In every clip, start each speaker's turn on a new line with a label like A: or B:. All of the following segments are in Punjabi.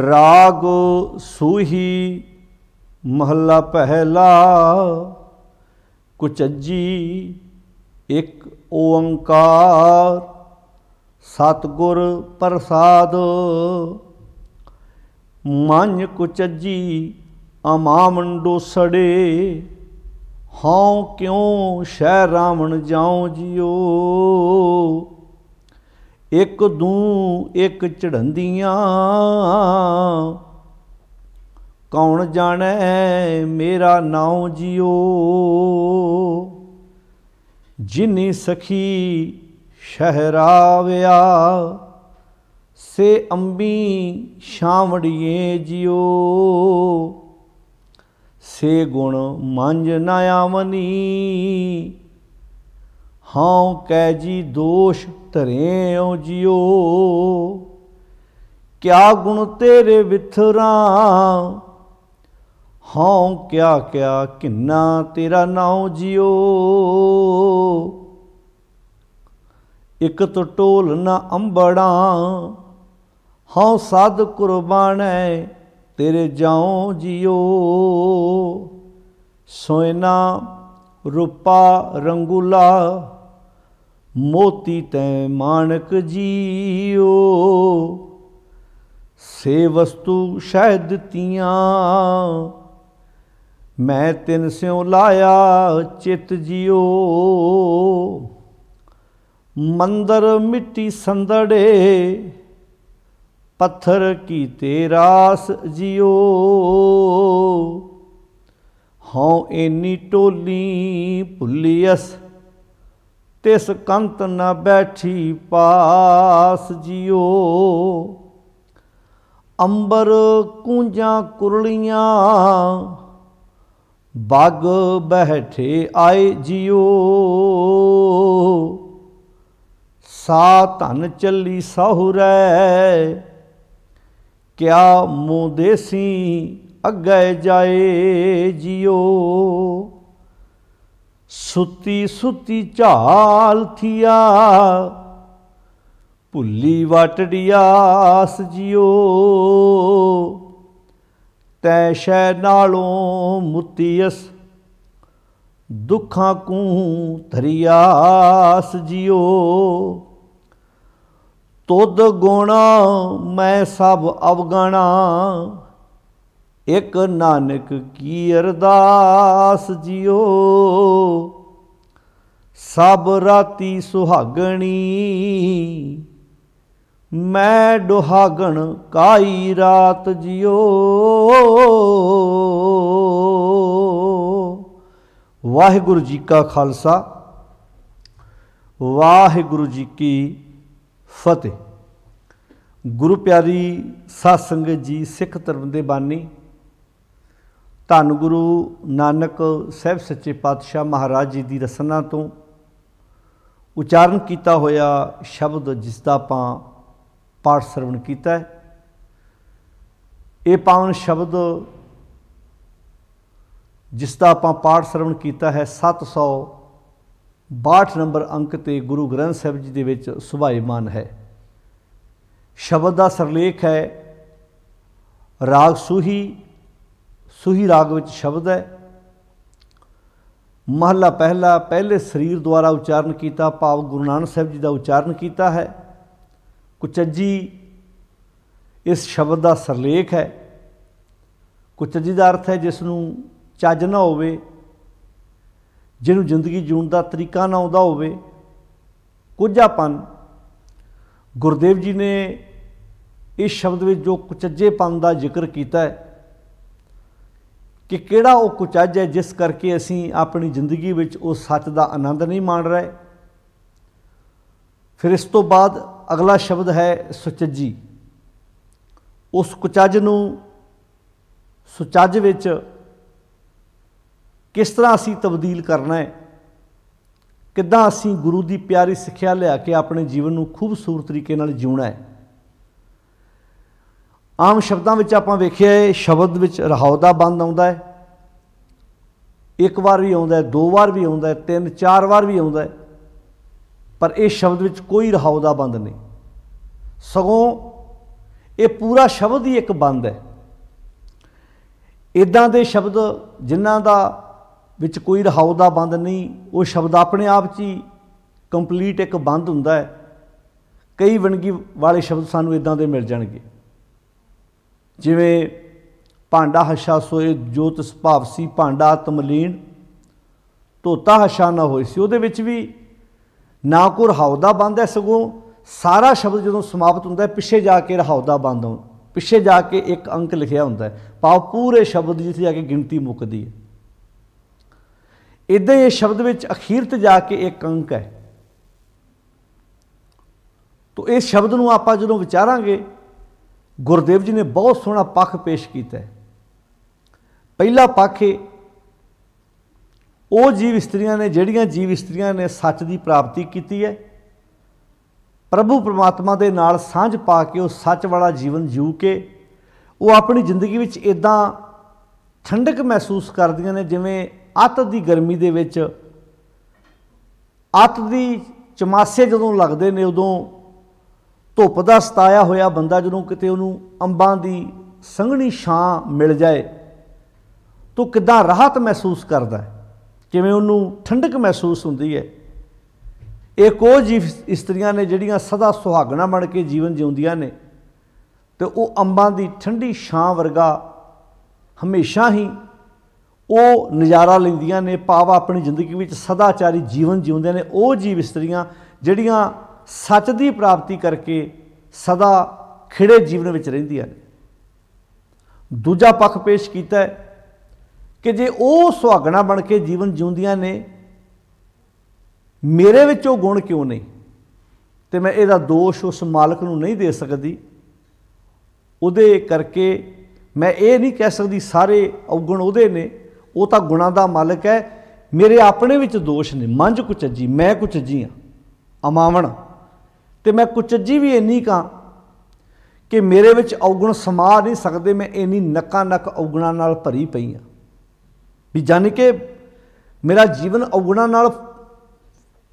A: ਰਾਗ ਸੂਹੀ ਮਹੱਲਾ ਪਹਿਲਾ ਕੁਚੱਜੀ ਇੱਕ ਓੰਕਾਰ ਸਤਗੁਰ ਪ੍ਰਸਾਦ ਮਨ ਕੁਚੱਜੀ ਅਮਾ ਮੰਡੋ ਸੜੇ ਹਉ ਕਿਉ ਸ਼ਹਿ ਰਾਵਣ ਜਾਉ ਜਿਉ ਇੱਕ ਦੂ ਇੱਕ ਚੜੰਦੀਆਂ ਕੌਣ ਜਾਣੈ ਮੇਰਾ ਨਾਉ ਜਿਉ ਜਿਨੀ ਸਖੀ ਸ਼ਹਿਰਾਵਿਆ ਸੇ ਅੰਬੀ ਸ਼ਾਮੜੀਏ ਜਿਉ ਸੇ ਗੁਣ ਮੰਜ ਨਾ ਆਵਨੀ ਹਾਂ ਕਹਿ ਜੀ ਦੋਸ਼ ਧਰਿਓ ਜਿਉ ਕਿਆ ਗੁਣ ਤੇਰੇ ਵਿਥਰਾ ਹਉ ਕਿਆ ਕਿਆ ਕਿੰਨਾ ਤੇਰਾ ਨਾਉ ਜਿਉ ਇਕ ਟੋਲ ਨਾ ਅੰਬੜਾ ਹਉ ਸਾਧ ਕੁਰਬਾਨੈ ਤੇਰੇ ਜਾਉ ਜਿਉ ਸੋਇਨਾ ਰੂਪਾ ਰੰਗੂਲਾ ਮੋਤੀ ਤੈ ਮਾਨਕ ਜੀਓ ਸੇ ਵਸਤੂ ਸ਼ਹਿਦ ਤੀਆਂ ਮੈਂ ਤਿੰਨ ਸਿਉ ਲਾਇਆ ਚਿਤ ਜਿਉ ਮੰਦਰ ਮਿੱਟੀ ਸੰਦੜੇ ਪੱਥਰ ਕੀ ਤੇਰਾਸ ਜਿਉ ਹਉ ਐਨੀ ਟੋਲੀ ਭੁੱਲੀਐਸ ਤਿਸ ਕੰਤ ਨਾ ਬੈਠੀ ਪਾਸ ਜਿਉ ਅੰਬਰ ਕੂੰਜਾਂ ਕੁਰਲੀਆਂ ਬਗ ਬਹਿਠੇ ਆਏ ਜਿਉ ਸਾ ਧਨ ਚੱਲੀ ਸਹੁਰੈ ਕਿਆ ਮੂੰਹ ਦੇਸੀ ਅੱਗੇ ਜਾਏ ਜਿਉ ਸੁੱਤੀ ਸੁੱਤੀ ਝਾਲ ਥੀਆ ਭੁੱਲੀ ਵਟੜੀ ਆਸ ਜਿਓ ਤੈ ਸ਼ੈ ਨਾਲੋਂ ਮੁੱਤੀਸ ਦੁੱਖਾਂ ਕੂ ਧਰਿਆਸ ਜਿਓ ਤੁਧ ਗੁਣਾ ਮੈਂ ਸਭ ਅਵਗਣਾ ਇਕ ਨਾਨਕ ਕੀ ਅਰਦਾਸ ਜਿਉ ਸਭ ਰਾਤੀ ਸੁਹਾਗਣੀ ਮੈਂ ਦੁਹਾਗਣ ਕਾਈ ਰਾਤ ਜਿਉ ਵਾਹਿਗੁਰੂ ਜੀ ਕਾ ਖਾਲਸਾ ਵਾਹਿਗੁਰੂ ਜੀ ਕੀ ਫਤਿਹ ਗੁਰੂ ਪਿਆਰੀ ਸਾਧ ਸੰਗਤ ਜੀ ਸਿੱਖ ਧਰਮ ਦੇ ਬਾਨੀ ਧੰਨ ਗੁਰੂ ਨਾਨਕ ਸਾਹਿਬ ਸੱਚੇ ਪਾਤਸ਼ਾਹ ਮਹਾਰਾਜ ਜੀ ਦੀ ਰਸਨਾ ਤੋਂ ਉਚਾਰਨ ਕੀਤਾ ਹੋਇਆ ਸ਼ਬਦ ਜਿਸ ਦਾ ਆਪਾਂ ਪਾਠ ਸਰਵਣ ਕੀਤਾ ਹੈ ਇਹ ਪਾਵਨ ਸ਼ਬਦ ਜਿਸ ਦਾ ਆਪਾਂ ਪਾਠ ਸਰਵਣ ਕੀਤਾ ਹੈ 762 ਨੰਬਰ ਅੰਕ ਤੇ ਗੁਰੂ ਗ੍ਰੰਥ ਸਾਹਿਬ ਜੀ ਦੇ ਵਿੱਚ ਸੁਭਾਇਮਾਨ ਹੈ ਸ਼ਬਦ ਦਾ ਸਰਲੇਖ ਹੈ ਰਾਗ ਸੂਹੀ ਸੁਹੀ ਰਾਗ ਵਿੱਚ ਸ਼ਬਦ ਹੈ ਮਹਲਾ ਪਹਿਲਾ ਪਹਿਲੇ ਸਰੀਰ ਦੁਆਰਾ ਉਚਾਰਨ ਕੀਤਾ ਭਾਵ ਗੁਰੂ ਨਾਨਕ ਸਾਹਿਬ ਜੀ ਦਾ ਉਚਾਰਨ ਕੀਤਾ ਹੈ ਕੁਚੱਜੀ ਇਸ ਸ਼ਬਦ ਦਾ ਸਰਲੇਖ ਹੈ ਕੁਚੱਜੀ ਦਾ ਅਰਥ ਹੈ ਜਿਸ ਨੂੰ ਚੱਜ ਨਾ ਹੋਵੇ ਜਿਹਨੂੰ ਜ਼ਿੰਦਗੀ ਜੂਣ ਦਾ ਤਰੀਕਾ ਨਾ ਆਉਂਦਾ ਹੋਵੇ ਕੁਝਾਪਨ ਗੁਰਦੇਵ ਜੀ ਨੇ ਇਸ ਸ਼ਬਦ ਵਿੱਚ ਜੋ ਕੁਚੱਜੇਪਨ ਦਾ ਜ਼ਿਕਰ ਕੀਤਾ ਹੈ ਕਿ ਕਿਹੜਾ ਉਹ ਕੁਚੱਜ ਹੈ ਜਿਸ ਕਰਕੇ ਅਸੀਂ ਆਪਣੀ ਜ਼ਿੰਦਗੀ ਵਿੱਚ ਉਹ ਸੱਚ ਦਾ ਆਨੰਦ ਨਹੀਂ ਮਾਣ ਰਹੇ ਫਿਰ ਇਸ ਤੋਂ ਬਾਅਦ ਅਗਲਾ ਸ਼ਬਦ ਹੈ ਸੁਚੱਜੀ ਉਸ ਕੁਚੱਜ ਨੂੰ ਸੁਚੱਜ ਵਿੱਚ ਕਿਸ ਤਰ੍ਹਾਂ ਅਸੀਂ ਤਬਦੀਲ ਕਰਨਾ ਹੈ ਕਿੱਦਾਂ ਅਸੀਂ ਗੁਰੂ ਦੀ ਪਿਆਰੀ ਸਿੱਖਿਆ ਲਿਆ ਕੇ ਆਪਣੇ ਜੀਵਨ ਨੂੰ ਖੂਬਸੂਰਤ ਤਰੀਕੇ ਨਾਲ ਜਿਉਣਾ ਹੈ ਆਮ ਸ਼ਬਦਾਂ ਵਿੱਚ ਆਪਾਂ ਵੇਖਿਆ ਹੈ ਸ਼ਬਦ ਵਿੱਚ ਰਹਾਉ ਦਾ ਬੰਦ ਆਉਂਦਾ ਹੈ ਇੱਕ ਵਾਰ ਵੀ ਆਉਂਦਾ ਹੈ ਦੋ ਵਾਰ ਵੀ ਆਉਂਦਾ ਹੈ ਤਿੰਨ ਚਾਰ ਵਾਰ ਵੀ ਆਉਂਦਾ ਹੈ ਪਰ ਇਹ ਸ਼ਬਦ ਵਿੱਚ ਕੋਈ ਰਹਾਉ ਦਾ ਬੰਦ ਨਹੀਂ ਸਗੋਂ ਇਹ ਪੂਰਾ ਸ਼ਬਦ ਹੀ ਇੱਕ ਬੰਦ ਹੈ ਇਦਾਂ ਦੇ ਸ਼ਬਦ ਜਿਨ੍ਹਾਂ ਦਾ ਵਿੱਚ ਕੋਈ ਰਹਾਉ ਦਾ ਬੰਦ ਨਹੀਂ ਉਹ ਸ਼ਬਦ ਆਪਣੇ ਆਪ 'ਚ ਹੀ ਕੰਪਲੀਟ ਇੱਕ ਬੰਦ ਹੁੰਦਾ ਹੈ ਕਈ ਵਣਗੀ ਵਾਲੇ ਸ਼ਬਦ ਸਾਨੂੰ ਇਦਾਂ ਦੇ ਮਿਲ ਜਾਣਗੇ ਜਿਵੇਂ ਭਾਂਡਾ ਹਸ਼ਾ ਸੋਏ ਜੋਤ ਸੁਭਾਵ ਸੀ ਭਾਂਡਾ ਤਮਲੀਨ ਤੋਤਾ ਹਸ਼ਾ ਨਾ ਹੋਈ ਸੀ ਉਹਦੇ ਵਿੱਚ ਵੀ ਨਾ ਕੋ ਰਹਾਉਦਾ ਬੰਦ ਹੈ ਸਗੋਂ ਸਾਰਾ ਸ਼ਬਦ ਜਦੋਂ ਸਮਾਪਤ ਹੁੰਦਾ ਹੈ ਪਿੱਛੇ ਜਾ ਕੇ ਰਹਾਉਦਾ ਬੰਦ ਹੁੰਦਾ ਪਿੱਛੇ ਜਾ ਕੇ ਇੱਕ ਅੰਕ ਲਿਖਿਆ ਹੁੰਦਾ ਹੈ ਪਾਉ ਪੂਰੇ ਸ਼ਬਦ ਜਿੱਥੇ ਜਾ ਕੇ ਗਿਣਤੀ ਮੁੱਕਦੀ ਹੈ ਇਦਾਂ ਇਹ ਸ਼ਬਦ ਵਿੱਚ ਅਖੀਰ ਤੇ ਜਾ ਕੇ ਇੱਕ ਅੰਕ ਹੈ ਤੋਂ ਇਸ ਸ਼ਬਦ ਨੂੰ ਆਪਾਂ ਜਦੋਂ ਵਿਚਾਰਾਂਗੇ ਗੁਰਦੇਵ ਜੀ ਨੇ ਬਹੁਤ ਸੋਹਣਾ ਪੱਖ ਪੇਸ਼ ਕੀਤਾ ਹੈ ਪਹਿਲਾ ਪੱਖ ਹੈ ਉਹ ਜੀਵ ਇਸਤਰੀਆਂ ਨੇ ਜਿਹੜੀਆਂ ਜੀਵ ਇਸਤਰੀਆਂ ਨੇ ਸੱਚ ਦੀ ਪ੍ਰਾਪਤੀ ਕੀਤੀ ਹੈ ਪ੍ਰਭੂ ਪ੍ਰਮਾਤਮਾ ਦੇ ਨਾਲ ਸਾਂਝ ਪਾ ਕੇ ਉਹ ਸੱਚ ਵਾਲਾ ਜੀਵਨ ਜੀਉ ਕੇ ਉਹ ਆਪਣੀ ਜ਼ਿੰਦਗੀ ਵਿੱਚ ਇਦਾਂ ਠੰਡਕ ਮਹਿਸੂਸ ਕਰਦੀਆਂ ਨੇ ਜਿਵੇਂ ਅਤ ਦੀ ਗਰਮੀ ਦੇ ਵਿੱਚ ਅਤ ਦੀ ਚਮਾਸੇ ਜਦੋਂ ਲੱਗਦੇ ਨੇ ਉਦੋਂ ਧੁੱਪ ਦਾ ਸਤਾਇਆ ਹੋਇਆ ਬੰਦਾ ਜਦੋਂ ਕਿਤੇ ਉਹਨੂੰ ਅੰਬਾਂ ਦੀ ਸੰਘਣੀ ਛਾਂ ਮਿਲ ਜਾਏ ਤੋ ਕਿਦਾਂ ਰਾਹਤ ਮਹਿਸੂਸ ਕਰਦਾ ਹੈ ਕਿਵੇਂ ਉਹਨੂੰ ਠੰਡਕ ਮਹਿਸੂਸ ਹੁੰਦੀ ਹੈ ਇੱਕ ਉਹ ਜੀਵ ਇਸਤਰੀਆਂ ਨੇ ਜਿਹੜੀਆਂ ਸਦਾ ਸੁਹਾਗਣਾ ਬਣ ਕੇ ਜੀਵਨ ਜਿਉਂਦੀਆਂ ਨੇ ਤੇ ਉਹ ਅੰਬਾਂ ਦੀ ਠੰਡੀ ਛਾਂ ਵਰਗਾ ਹਮੇਸ਼ਾ ਹੀ ਉਹ ਨਜ਼ਾਰਾ ਲੈਂਦੀਆਂ ਨੇ ਪਾਵਾ ਆਪਣੀ ਜ਼ਿੰਦਗੀ ਵਿੱਚ ਸਦਾਚਾਰੀ ਜੀਵਨ ਜਿਉਂਦੇ ਨੇ ਉਹ ਜੀਵ ਇਸਤਰੀਆਂ ਜਿਹੜੀਆਂ ਸੱਚ ਦੀ ਪ੍ਰਾਪਤੀ ਕਰਕੇ ਸਦਾ ਖਿੜੇ ਜੀਵਨ ਵਿੱਚ ਰਹਿੰਦੀਆਂ ਨੇ ਦੂਜਾ ਪੱਖ ਪੇਸ਼ ਕੀਤਾ ਕਿ ਜੇ ਉਹ ਸੁਹਾਗਣਾ ਬਣ ਕੇ ਜੀਵਨ ਜਿਉਂਦੀਆਂ ਨੇ ਮੇਰੇ ਵਿੱਚ ਉਹ ਗੁਣ ਕਿਉਂ ਨਹੀਂ ਤੇ ਮੈਂ ਇਹਦਾ ਦੋਸ਼ ਉਸ ਮਾਲਕ ਨੂੰ ਨਹੀਂ ਦੇ ਸਕਦੀ ਉਹਦੇ ਕਰਕੇ ਮੈਂ ਇਹ ਨਹੀਂ ਕਹਿ ਸਕਦੀ ਸਾਰੇ ਔਗਣ ਉਹਦੇ ਨੇ ਉਹ ਤਾਂ ਗੁਣਾ ਦਾ ਮਾਲਕ ਹੈ ਮੇਰੇ ਆਪਣੇ ਵਿੱਚ ਦੋਸ਼ ਨੇ ਮੰਝ ਕੁਚੱਜੀ ਮੈਂ ਕੁਚੱਜੀ ਆ ਅਮਾਵਣ ਤੇ ਮੈਂ ਕੁਚੱਜੀ ਵੀ ਇੰਨੀ ਕਾਂ ਕਿ ਮੇਰੇ ਵਿੱਚ ਔਗਣ ਸਮਾ ਨਹੀਂ ਸਕਦੇ ਮੈਂ ਇੰਨੀ ਨਕਾ ਨਕ ਔਗਣਾ ਨਾਲ ਭਰੀ ਪਈ ਆ ਵੀ ਜਾਨ ਕੇ ਮੇਰਾ ਜੀਵਨ ਔਗਣਾ ਨਾਲ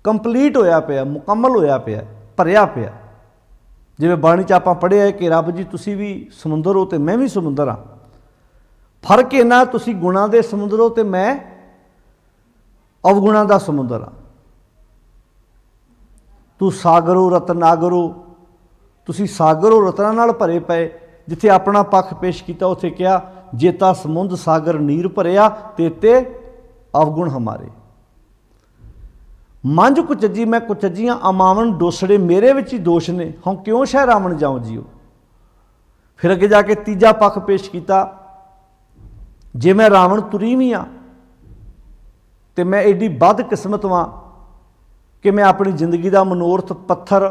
A: ਕੰਪਲੀਟ ਹੋਇਆ ਪਿਆ ਮੁਕੰਮਲ ਹੋਇਆ ਪਿਆ ਭਰਿਆ ਪਿਆ ਜਿਵੇਂ ਬਾਣੀ ਚ ਆਪਾਂ ਪੜਿਆ ਹੈ ਕਿ ਰੱਬ ਜੀ ਤੁਸੀਂ ਵੀ ਸਮੁੰਦਰ ਹੋ ਤੇ ਮੈਂ ਵੀ ਸਮੁੰਦਰ ਆ ਫਰਕ ਇਹ ਨਾ ਤੁਸੀਂ ਗੁਣਾ ਦੇ ਸਮੁੰਦਰ ਹੋ ਤੇ ਮੈਂ ਅਵਗੁਣਾ ਦਾ ਸਮੁੰਦਰ ਆ ਤੂੰ ਸਾਗਰੋ ਰਤਨਾਗਰੋ ਤੁਸੀਂ ਸਾਗਰੋ ਰਤਨਾ ਨਾਲ ਭਰੇ ਪਏ ਜਿੱਥੇ ਆਪਣਾ ਪੱਖ ਪੇਸ਼ ਕੀਤਾ ਉਥੇ ਕਿਹਾ ਜੇਤਾ ਸਮੁੰਦ ਸਾਗਰ ਨੀਰ ਭਰਿਆ ਤੇਤੇ ਅਵਗੁਣ ਹਮਾਰੇ ਮੰਝ ਕੁਚੱਜੀ ਮੈਂ ਕੁਚੱਜੀਆਂ ਅਮਾਵਣ ਡੋਸੜੇ ਮੇਰੇ ਵਿੱਚ ਹੀ ਦੋਸ਼ ਨੇ ਹਉ ਕਿਉਂ ਸ਼ਹਿ ਰਾਵਣ ਜਾਉ ਜੀਓ ਫਿਰ ਅੱਗੇ ਜਾ ਕੇ ਤੀਜਾ ਪੱਖ ਪੇਸ਼ ਕੀਤਾ ਜੇ ਮੈਂ ਰਾਵਣ ਤੁਰੀ ਵੀ ਆ ਤੇ ਮੈਂ ਐਡੀ ਬਦ ਕਿਸਮਤ ਵਾਂ ਕਿ ਮੈਂ ਆਪਣੀ ਜ਼ਿੰਦਗੀ ਦਾ ਮਨੋਰਥ ਪੱਥਰ